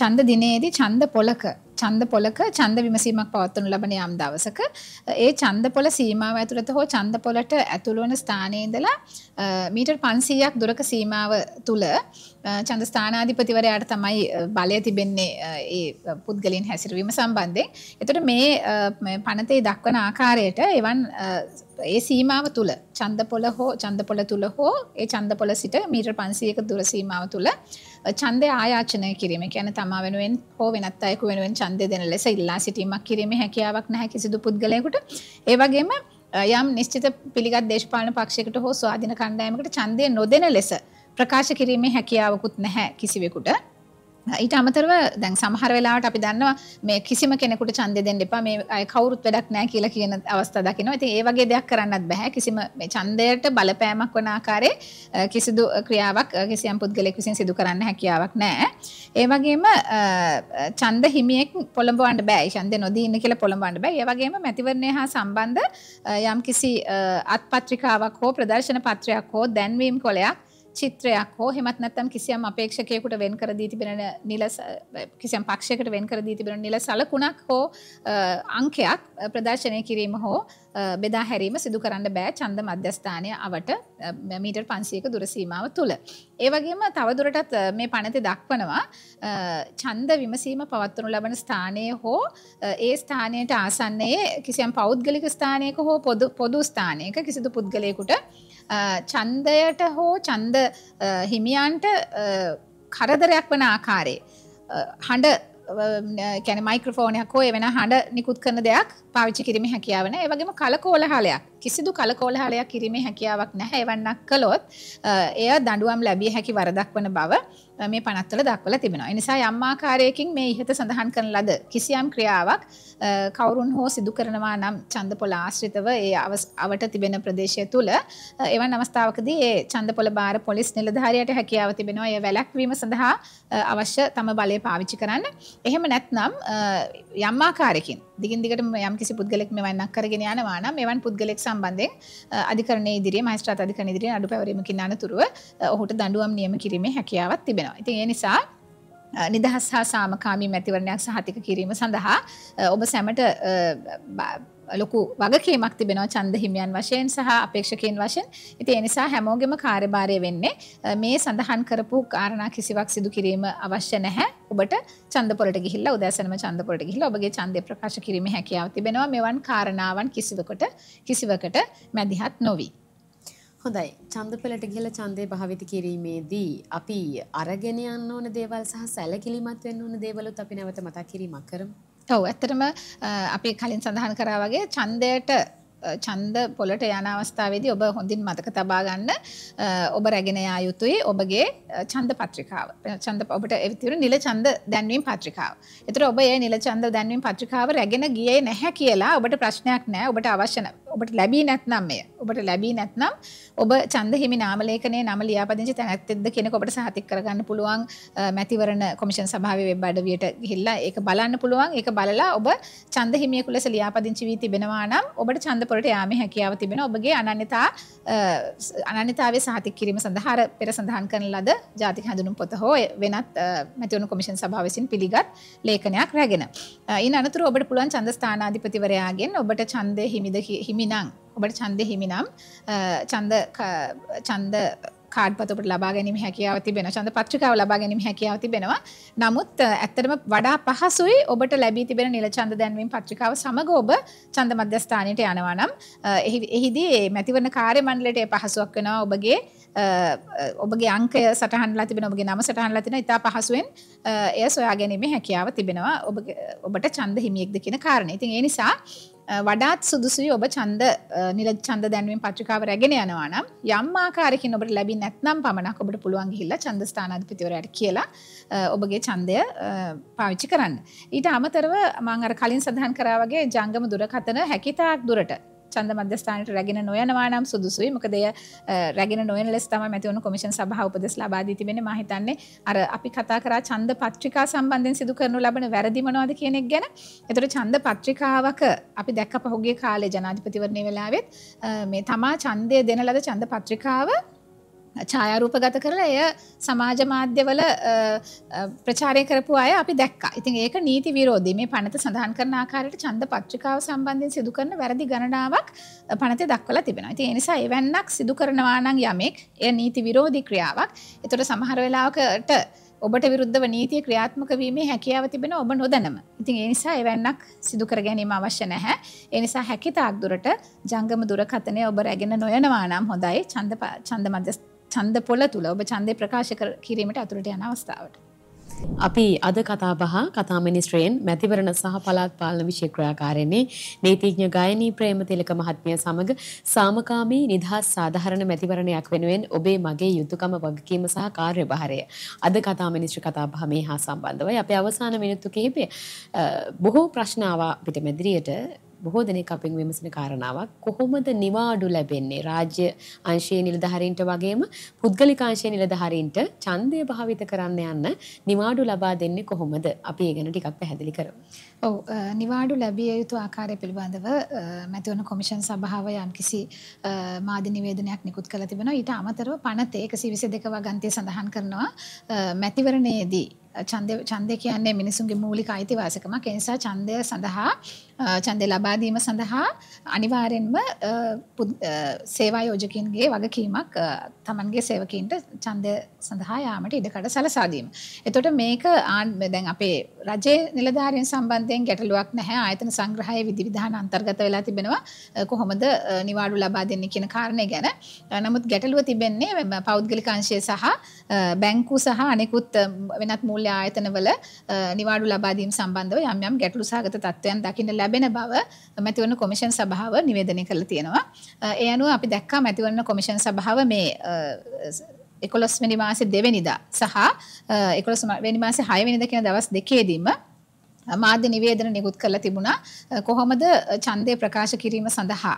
ඡන්ද දිනේදී ඡන්ද පොලක චන්ද පොලක චන්ද විමසීමක් පවත්වනු ලබන යම් දවසක ඒ චන්ද පොල සීමාව ඇතුළත හෝ චන්ද පොලට ඇතුළුවන ස්ථානයේදලා මීටර් පන්සීයක් දුරක සීමාව තුළ චන්ද ස්ථානාධිපතිවරයාට තමයි බලය තිබෙන්නේ ඒ පුද්ගලින් හැසිරවීම සම්බන්ධයෙන් එතට මේ පනතේ දක්වන ආකාරයට එවන් ඒ සීමාව තුළ චන්ද පොල හෝ චන්ද පොල තුළ හෝ ඒ චන්ද පොල සිට මීටර් පන්සියක දුර සීමාව තුළ චන්දය ආයාචනය කිරීම කියන තමා වෙනුවෙන් හෝ වෙනත් අයකු වෙනුවෙන් චන්දය දෙන ලෙස ඉල්ලා සිටීමක් කිරීම හැකියාවක් නැහැ කිසිදු පුද්ගලයකුට ඒවගේම යම් නිශ්චිත පිළිගත් දේශපාලන පක්ෂයකට හෝ ස්වාධින කණ්ඩායමකට චන්දය නොදෙන ලෙස ප්‍රකාශ කිරීමේ හැකියාවකුත් නැහැ කිසිවෙකුට ඊට අමතරව දැන් සමහර වෙලාට අපි දන්නවා මේ කිසිම කෙනෙකුට චන්දය දෙන්න එපා මේ කවුරුත් වැඩක් නෑ කියලා කියන අවස්ථා දකිනවා ඉතින් ඒ වගේ දෙයක් කරන්නත් බෑ කිසිම මේ ඡන්දයට බලපෑමක් වන ආකාරයේ කිසිදු ක්‍රියාවක් කිසියම් පුද්ගලයෙක් විසින් සිදු කරන්න හැකියාවක් නෑ ඒ වගේම ඡන්ද හිමියෙක් පොළඹවන්න බෑ ඡන්දේ නොදී ඉන්න කියලා පොළඹවන්න බෑ ඒ වගේම මැතිවරණය හා සම්බන්ධ යම් කිසි අත්පත්‍රිකාවක් හෝ ප්‍රදර්ශන පත්‍රයක් හෝ දැන්වීම් කොලයක් චිත්‍රයක් හෝ හෙමත් නැත්තම් කිසියම් අපේක්ෂකයකුට වෙන් කර දී තිබෙන නිල කිසියම් පක්ෂයකට වෙන් කර දී තිබෙන නිල සලකුණක් හෝ අංකයක් ප්‍රදර්ශනය කිරීම හෝ බෙදා හැරීම සිදු කරන්න බෑ චන්ද මධ්‍යස්ථානය අවට මීටර් පන්සියක දුරසීමාව තුළ. ඒවගේම තවදුරටත් මේ පනති දක්වනවා චන්ද විමසීම පවත්වනු ලබන ස්ථානය හෝ ඒ ස්ථානයට ආසන්නයේ කිසියම් පෞද්ගලික ස්ථානයක හෝ පොදු ස්ථානයක කිසිදු පුද්ගලයකුට චන්දයට හෝ චන්ද හිමියන්ට කරදරයක් වන ආකාරයේ හඬ කැන මයික්‍රෆෝනයක් හෝ වෙන හඬ නිකුත් කරන දෙයක් පාවිච්චි කිරීම හැකියාවන ඒවගේම කලකෝල හලයක් කිසිදු කලකෝල හලයක් කිරීමේ හැකියාවක් නැහැ එවන්නක් කළොත් එය දඩුවම් ලැබිය හැකි වරදක් වන බව මේ පනත්වල දක්වල තිබෙනවා. නිසා යම්මාකාරයකින් මේ ඉහත සඳහන් කරන ලද කිසියම් ක්‍රියාවක් කවුරුන් හෝ සිදු කරනවා නම් චන්ද පොල ආශ්‍රිතව ඒ අවට තිබෙන ප්‍රදේශය තුළ එවන් අවස්ථාවකදී ඒ චන්ද පොල බාර පොලිස් නිලධාරයට හැකියාව තිබෙනවා ය වැලැක්වීම සඳහා අවශ්‍ය තම බලය පාවිච්චි කරන්න. එහෙම නැත්නම් යම්මාකාරකින් දිගින් දිගට යම් කිසි පුද්ගලෙක් මෙවන්නක් කරගෙන යනවා නම් එවන් පුද්ගලෙක් සම්බන්ධයෙන් අධිකරණ ඉදිරියේ මහේස්ත්‍රාත් අධිකරණ ඉදිරියේ අඩු පැවරීමකින් අනතුරුව ඔහුට දඬුවම් නියම කිරීමේ හැකියාවක් තිබෙනවා. තියෙනවා. ඉතින් ඒ නිසා නිදහස් හා සාමකාමී මැතිවරණයක් සහතික කිරීම සඳහා ඔබ සැමට ලොකු වගකීමක් තිබෙනවා චන්ද හිමියන් වශයෙන් සහ අපේක්ෂකයන් වශයෙන්. ඉතින් ඒ නිසා හැමෝගෙම කාර්යභාරය වෙන්නේ මේ සඳහන් කරපු කාරණා කිසිවක් සිදු කිරීම අවශ්‍ය නැහැ. ඔබට චන්ද පොලට ගිහිල්ලා උදෑසනම චන්ද පොලට ගිහිල්ලා ඔබගේ ඡන්දය ප්‍රකාශ කිරීමේ හැකියාව තිබෙනවා. මෙවන් කාරණාවන් කිසිවකට කිසිවකට මැදිහත් නොවී හොඳයි චන්දපලට කියල චන්දය භාවිත කිරීමේදී අපි අරගෙන යන්න ඕන දේවල් සහ සැලකිලිමත් වෙන්න ඕන දේවලුත් අපි නැවත මතා කිරීමක් කරම. ඔව් ඇත්තටම අපි කලින් සඳහන් කරා වගේ ඡන්දයට ඡන්ද පොළට යන අවස්ථාවේදී ඔබ හොඳින් මතක තබා ගන්න ඔබ රැගෙන යා යුතුයි ඔබගේ ඡන්ද පත්‍රිකාව. ඡන්ද ඔබට එවිතිරු නිල ඡන්ද දැන්වීම පත්‍රිකාව. ඒතර ඔබ ඒ නිල ඡන්ද දැන්වීම පත්‍රිකාව රැගෙන ගියේ නැහැ කියලා ඔබට ප්‍රශ්නයක් නැහැ. ඔබට අවශ්‍ය නැහැ. ඔබට ලැබී නැත්නම් මේ ඔබට ලැබී නැත්නම් ඔබ චන්ද හිමි නාමලේකනේ නම ලියාපදිංචි තැනැත්තෙක්ද කෙනෙක් ඔබට සහතික කරගන්න පුළුවන් මැතිවරණ කොමිෂන් සභාවේ වෙබ් අඩවියට ගිහිල්ලා ඒක බලන්න පුළුවන් ඒක බලලා ඔබ චන්ද හිමියෙකු ලෙස ලියාපදිංචි වී තිබෙනවා නම් ඔබට ඡන්ද පොරට යාමේ හැකියාව තිබෙන ඔබගේ අනන්‍යතා අනන්‍යතාවයේ සහතික කිරීම සඳහා අර පෙර සඳහන් කරන ලද ජාතික හැඳුනුම් පොත හෝ වෙනත් මැතිවරණ කොමිෂන් සභාව විසින් පිළිගත් ලේඛනයක් රැගෙන ඊන අනතුරු ඔබට පුළුවන් ඡන්ද ස්ථානාධිපතිවරයාගෙන් ඔබට ඡන්දය හිමිද හිමි හිමිනං ඔබට චන්ද හිමිනම් චන්ද චන්ද කාඩ්පතට ලබා ගැනීම හැකියාව තිබෙන චන්ද පත්්‍රිකාව ලබා ගැනීම හැකියාව තිබෙනවා නමුත් ඇත්තරම වඩා පහසුයි ඔබට ලැබී තිබෙන නිල චන්ද දැන්වීම පත්්‍රිකාව සමඟ ඔබ චන්ද මධ්‍යස්ථානයට යනවානම් එහිදී මැතිවන කාරය මණ්ඩලට පහසුවක් වෙනවා ඔබගේ ඔබගේ අංකය සටහන්ලා තිබෙන ඔබගේ නම සටහන්ලා තින ඉතා පහසුවෙන් එය සොයා ගැනීම හැකියාව තිබෙනවා ඔබට චන්ද හිමියෙක්ද කියන කාරණ ඉතින් ඒ නිසා වඩාත් සුදුසුයි ඔබ චන්ද නිල චන්ද දැන්ුවෙන් පත්්‍රිකාව රැගෙන යනවානම් යම්මාකාරකින් ඔබට ලැබි නැත්නම් පමණක් ඔබට පුළුවන් හිල්ල චන්ද ස්ථානාධිපතිවරයට කියලා ඔබගේ චන්දය පාවිච්චි කරන්න. ඊට අමතරව මං අර කලින් සඳහන් කරාවගේ ජංගම දුරකතන හැකිතාක් දුරට චන්ද මධ්‍යස්ථානයට රැගෙන නොයනවා නම් සුදුසුයි මොකදය රැගෙන නොයන ලෙස් තම මැතිවුණු කොමිෂන් සභහ උපදෙස් ලබාදී තිබෙන මහිතන්නේ අර අපි කතා කරා චන්ද පත්‍රිකා සම්බන්ධෙන් සිදු කරනු ලබන වැරදිමනවාද කියනෙක් ගැන එතුට චන්ද පත්‍රිකාවක අපි දැක්ක පහුගේ කාලේ ජනාධිපතිවරණය වෙලාවෙත් මේ තමා චන්දය දෙන ලද චන්ද පත්‍රිකාව ඡායරූපගත කරලා එය සමාජ මාධ්‍යවල ප්‍රචාරය කරපු අය අපි දැක්කා. ඉතින් ඒක නීති විරෝධී මේ පනත සඳහන් කරන ආකාරයට ඡන්ද පත්‍රිකාව සම්බන්ධයෙන් සිදු කරන වැරදි ගණනාවක් පනතේ දක්වලා තිබෙනවා. ඉතින් ඒ නිසා එවන්නක් සිදු කරනවා නම් යමෙක් එය නීති විරෝධී ක්‍රියාවක්. ඒතකොට සමහර වෙලාවකට ඔබට විරුද්ධව නීතිය ක්‍රියාත්මක වීමේ හැකියාව තිබෙන ඔබ නොදැනම. ඉතින් ඒ නිසා එවන්නක් සිදු කර ගැනීම අවශ්‍ය නැහැ. ඒ නිසා හැකි තාක් දුරට ජංගම දුරකථනය ඔබ රැගෙන නොයනවා නම් හොඳයි. ඡන්ද ඡන්ද මධ්‍යස්ථ චන්ද පොල තුළ ඔබ චන්දය ප්‍රකාශ කිරීමට අතුරට යන අවස්ථාවට. අපි අද කතාබහ කතාමිනිස්ට්‍රයෙන් මැතිවරණ සහ පළාත් පාලන විශේක්‍රාකාරයනේ නීතිඥ ගයනී ප්‍රේම තිලක මහත්මිය සමග සාමකාමී නිදහස් සාධාරණ මැතිවරණයක් වෙනුවෙන් ඔබේ මගේ යුතුකම වගකීම සහ කාර්යභාරය. අද කතාමිනිස්ට්‍ර කතාබහ මේ හා සම්බන්ධවයි. අපේ අවසාන මිනිත්තු කිහිපේ බොහෝ ප්‍රශ්න ආවා පිට මැදිරියට බොහෝ දෙනෙක් අපෙන් විමසන කාරණාවක් කොහොමද නිවාඩු ලැබෙන්නේ රාජ්‍ය අංශයේ නිලධාරීන්ට වගේම පුද්ගලික අංශයේ නිලධාරීන්ට ඡන්දය භාවිත කරන්න යන්න නිවාඩු ලබා දෙන්නේ කොහොමද අපි ඒ ගැන ටිකක් පැහැදිලි කරමු. ඔව් නිවාඩු ලැබිය යුතු ආකාරය පිළිබඳව මැතිවරණ කොමිෂන් සභාව යම්කිසි මාධ්‍ය නිවේදනයක් නිකුත් කළ තිබෙනවා. ඊට අමතරව පනත 122 වගන්තිය සඳහන් කරනවා මැතිවරණයේදී ඡන්දය ඡන්දය කියන්නේ මිනිසුන්ගේ මූලික අයිතිවාසිකමක්. ඒ නිසා ඡන්දය සඳහා චන්දය ලබාදීම සඳහා අනිවාරෙන්ම සේවා යෝජකින්ගේ වගකීමක් තමන්ගේ සේවකින්ට චන්දය සඳහා යාමට ඉඩකඩ සලසාදීම. එතොට මේක ආන් දැන් අපේ රජේ නිලධාරයෙන් සම්බන්ධයෙන් ගැටලුවක් නැහැ ආයතන සංග්‍රහය විදිවිධාන අන්තර්ගත වෙලා තිබෙනවා කොහොමද නිවාඩු ලබා දෙන්නේ කියන කාරණය ගැන නමුත් ගැටලුව තිබෙන්නේ පෞද්ගලිකංශය සහ බැංකු සහ අනෙකුත් වෙනත් මූල්‍ය ආයතනවල නිවාඩු ලබාදීම් සම්බන්ධව යම් යම් ගැටලු සහගත තත්ත්වයන් දකින්න ලැබෙන බව මැතිවරණ කොමිෂන් සභාව නිවේදනය කරලා තියෙනවා. ඒ අනුව අපි දැක්කා මැතිවරණ කොමිෂන් සභාව මේ එකොළොස්වැනි මාසේ දෙවැනිදා සහ එකොළොස් වෙනි මාසේ හයවෙනිදා කියන දවස් දෙකේදීම මාධ්‍ය නිවේදන නිකුත් කරලා තිබුණා කොහොමද ඡන්දය ප්‍රකාශ කිරීම සඳහා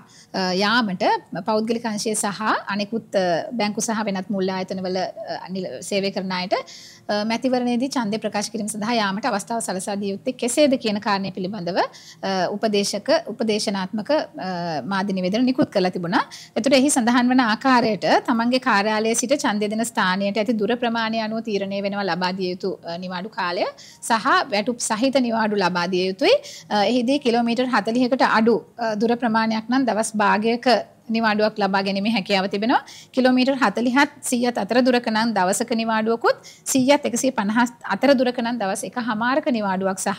යාමට පෞද්ගලික අංශය සහ අනෙකුත් බැංකු සහ වෙනත් මුල් ආයතනවල සේවය කරන අයට මැතිවරණයේදී ඡන්දය ප්‍රකාශ කිරීම සඳහා යාමට අවස්ථාව සලසා දිය යුත්තේ කෙසේද කියන කාරණය පිළිබඳව උපදේශක උපදේශනාත්මක මාධ්‍ය නිවේදන නිකුත් කරලා තිබුණා. ඒතර එහි සඳහන් වන ආකාරයට තමන්ගේ කාර්යාලයේ සිට ඡන්දය දෙන ස්ථානයට ඇති දුර ප්‍රමාණය අනුව තීරණය වෙනවා ලබා දිය යුතු නිවාඩු කාලය සහ වැටුප් සහිත නිවාඩු ලබා දිය යුතුයි. එහිදී කිලෝමීටර් 40කට අඩු දුර ප්‍රමාණයක් නම් දවස් භාගයක නිවාඩුවක් ලබා ගැනීමේ හැකියාව තිබෙනවා. කිලෝමීටර් 40ත් 100ත් අතර දුරක නම් දවසක නිවාඩුවකුත් 100ත් 150 අතර දුරක නම් දවස් එකමාරක නිවාඩුවක් සහ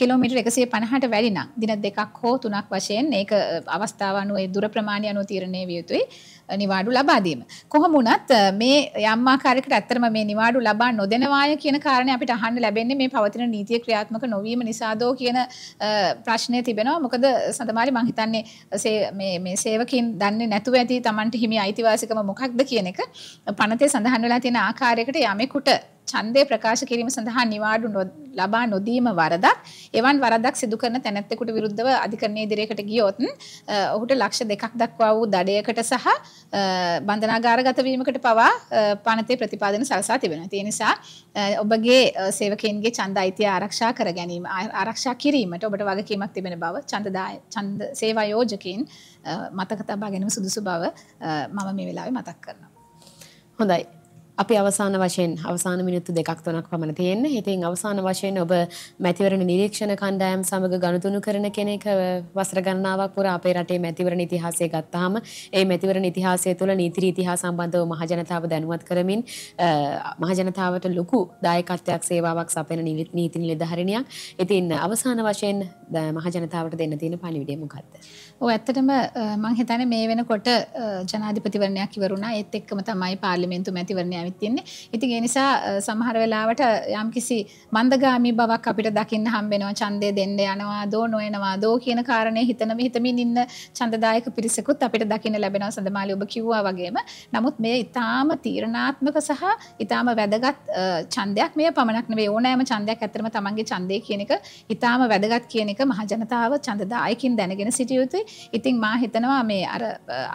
කිලෝමීටර් 150ට වැඩි නම් දින දෙකක් හෝ තුනක් වශයෙන් ඒක අවස්ථාව අනුව දුර ප්‍රමාණය අනුව තීරණය විය යුතුයි. නිවාඩු ලබා දීම. කොහොම වුණත් මේ යම් ආකාරයකට ඇත්තටම මේ නිවාඩු ලබා නොදෙනවාය කියන කාරණේ අපිට අහන්න ලැබෙන්නේ මේ පවතින නීතිය ක්‍රියාත්මක නොවීම නිසාදෝ කියන ප්‍රශ්නය තිබෙනවා. මොකද සඳමාරි මං හිතන්නේ මේ මේ සේවකින් දන්නේ නැතුව ඇති Tamanට හිමි අයිතිවාසිකම මොකක්ද කියන එක පනතේ සඳහන් වෙලා තියෙන ආකාරයකට යමෙකුට ඡන්දය ප්‍රකාශ කිරීම සඳහා නිවාඩු ලබා නොදීම වරදක්. එවන් වරදක් සිදු කරන තැනැත්තෙකුට විරුද්ධව අධිකරණයේ ඉදිරියකට ගියොත් ඔහුට ලක්ෂ දෙකක් දක්වා වූ දඩයකට සහ බන්ධනාගාරගත වීමකට පවා පනතේ ප්‍රතිපාදන සලසා තිබෙනවා. ඒ නිසා ඔබගේ සේවකයන්ගේ ඡන්ද අයිතිය ආරක්ෂා කර ගැනීම ආරක්ෂා කිරීමට ඔබට වගකීමක් තිබෙන බව ඡන්දදාය ඡන්ද සේවා යෝජකයන් මතක තබා ගැනීම සුදුසු බව මම මේ වෙලාවේ මතක් කරනවා. හොඳයි. අපි අවසාන වශයෙන් අවසාන මිනිත්තු දෙකක් තුනක් පමණ තියෙන්නේ. ඉතින් අවසාන වශයෙන් ඔබ මැතිවරණ නිරීක්ෂණ කණ්ඩායම් සමග ගනුදෙනු කරන කෙනෙක් වසර ගණනාවක් පුරා අපේ රටේ මැතිවරණ ඉතිහාසය ගත්තාම ඒ මැතිවරණ ඉතිහාසය තුළ නීති රීතිහා සම්බන්ධව මහජනතාව දැනුවත් කරමින් මහජනතාවට ලොකු දායකත්වයක් සේවාවක් සපයන නීති නිලධාරිනියක්. ඉතින් අවසාන වශයෙන් මහජනතාවට දෙන්න තියෙන පණිවිඩය මොකක්ද? ඔව් ඇත්තටම මම හිතන්නේ මේ වෙනකොට ජනාධිපතිවරණයක් ඉවරුණා. ඒත් එක්කම තමයි පාර්ලිමේන්තු මැතිවරණය ඇවිත්තින්නේ ඉතින් නිසා සමහර වෙලාවට යම් කිසි මන්දගාමි බවක් අපිට දකින්න හම්බෙනවා චන්දය දෙන්න යනවා දෝ නොයනවා දෝ කියන කාරණය හිතනම හිතමින් ඉන්න චන්දදායක පිරිසකුත් අපිට දකින්න ලැබෙනව සඳමාලි ඔබ කිව්වා වගේම නමුත් මේ ඉතාම තීරණාත්මක සහ ඉතාම වැදගත් චන්දයක් මේ පමණක් නේ ඕනෑම චන්දයක් ඇතරම තමන්ගේ චන්දය කියනක ඉතාම වැදගත් කියනක මහජනතාව චන්දදායකින් දැනගෙන සිටියයුතුයි ඉතින් මා හිතනවා මේ අර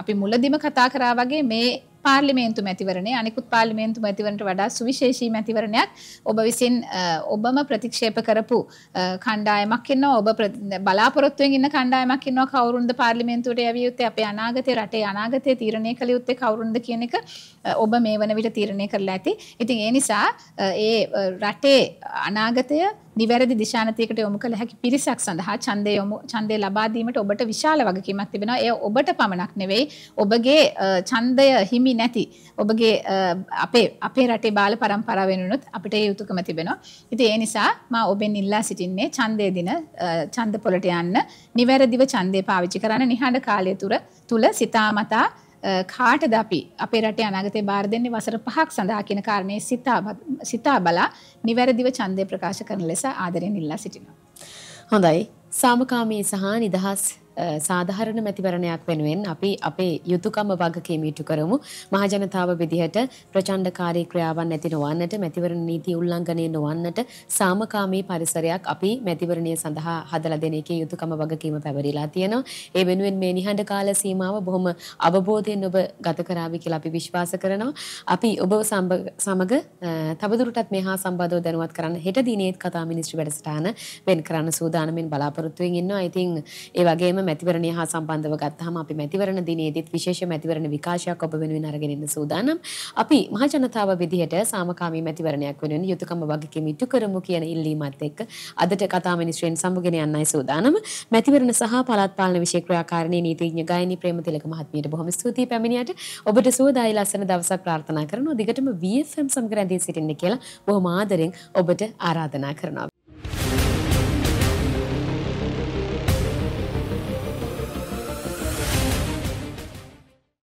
අපි මුලදිම කතා කරා වගේ මේ පාර්ලිමේන්තු මැතිවරණය අනිකුත් පාර්ලිමේන්තු මැතිවරණට වඩා සුවිශේෂී මැතිවරණයක් ඔබ විසින් ඔබම ප්‍රතික්ෂේප කරපු කණ්ඩායමක් ඉන්නවා ඔබ බලාපොරොත්තුවෙන් ඉන්න කණ්ඩායමක් ඉන්නවා කවුරුන්ද පාර්ලිමේන්තුවට යවිය යුත්තේ අපේ අනාගතේ රටේ අනාගතේ තීරණය කළ යුත්තේ කවුරුන්ද කියන එක ඔබ මේ වන විට තීරණය කරලා ඇති. ඉතින් ඒ නිසා ඒ රටේ අනාගතය නිවැරදි දිශානතියකට යොමු කළ හැකි පිරිසක් සඳහා ඡන්දය යොමු ඡන්දය ලබා දීමට ඔබට විශාල වගකීමක් තිබෙනවා. ඒ ඔබට පමණක් නෙවෙයි ඔබගේ ඡන්දය හිමි නැති ඔබගේ අපේ අපේ රටේ බාල පරම්පරාව වෙනුනොත් අපිට ඒ යුතුයකම තිබෙනවා. ඉතින් ඒ නිසා මා ඔබෙන් ඉල්ලා සිටින්නේ ඡන්දය දින ඡන්ද පොළට යන්න නිවැරදිව ඡන්දය පාවිච්චි කරන්න නිහඬ කාලය තුර තුල සිතාමතා කාටද අපි අපේ රටේ අනාගතය බාර දෙන්නේ වසර පහක් සඳහා කියන කාරණය සිතා බලා නිවැරදිව චන්දය ප්‍රකාශ කරන ලෙස ආදරයෙන් ඉල්ලා සිටිනවා. හොඳයි සාමකාමී සහ නිදහස් සාධාරණ මැතිවරණයක් වෙනුවෙන් අපි අපේ යුතුයකම වගකීම ඉටු කරමු. මහජනතාව විදිහට ප්‍රචණ්ඩකාරී ක්‍රියාවන් ඇති නොවන්නට මැතිවරණ නීති උල්ලංඝනය නොවන්නට සාමකාමී පරිසරයක් අපි මැතිවරණය සඳහා හදලා දෙන එකේ යුතුයකම වගකීම පැවරිලා තියෙනවා. ඒ වෙනුවෙන් මේ නිහඬ කාල සීමාව බොහොම අවබෝධයෙන් ඔබ ගත කරાવી කියලා අපි විශ්වාස කරනවා. අපි ඔබ සමග තවදුරටත් මේ හා සම්බන්ධව දැනුවත් කරන්න හෙට දිනේත් කතා මිනිස්ත්‍රි වැඩසටහන වෙන් කරන්න සූදානමින් බලාපොරොත්තු වෙමින් ඉන්නවා. ඉතින් ඒ වගේම මැතිවරණය හා සම්බන්ධව ගත්තහම අපි මැතිවරණ දිනේදීත් විශේෂ මැතිවරණ විකාශයක් ඔබ වෙනුවෙන් අරගෙන ඉන්න සූදානම්. අපි මහ ජනතාව විදිහට සාමකාමී මැතිවරණයක් වෙනුවෙන් යුතුයකම වගකීම් ඉටු කරමු කියන ඉල්ලීමත් එක්ක අදට කතා මිනිස්ත්‍රියෙන් සමුගෙන යන්නයි සූදානම්. මැතිවරණ සහ පළාත් පාලන විශේෂ ක්‍රියාකාරිණී නීතිඥ ගායනී ප්‍රේමතිලක මහත්මියට බොහොම ස්තුතියි පැමිණියට. ඔබට සුවදායි ලස්සන දවසක් ප්‍රාර්ථනා කරනවා. දිගටම VFM සමග රැඳී සිටින්න කියලා බොහොම ආදරෙන් ඔබට ආරාධනා කරනවා.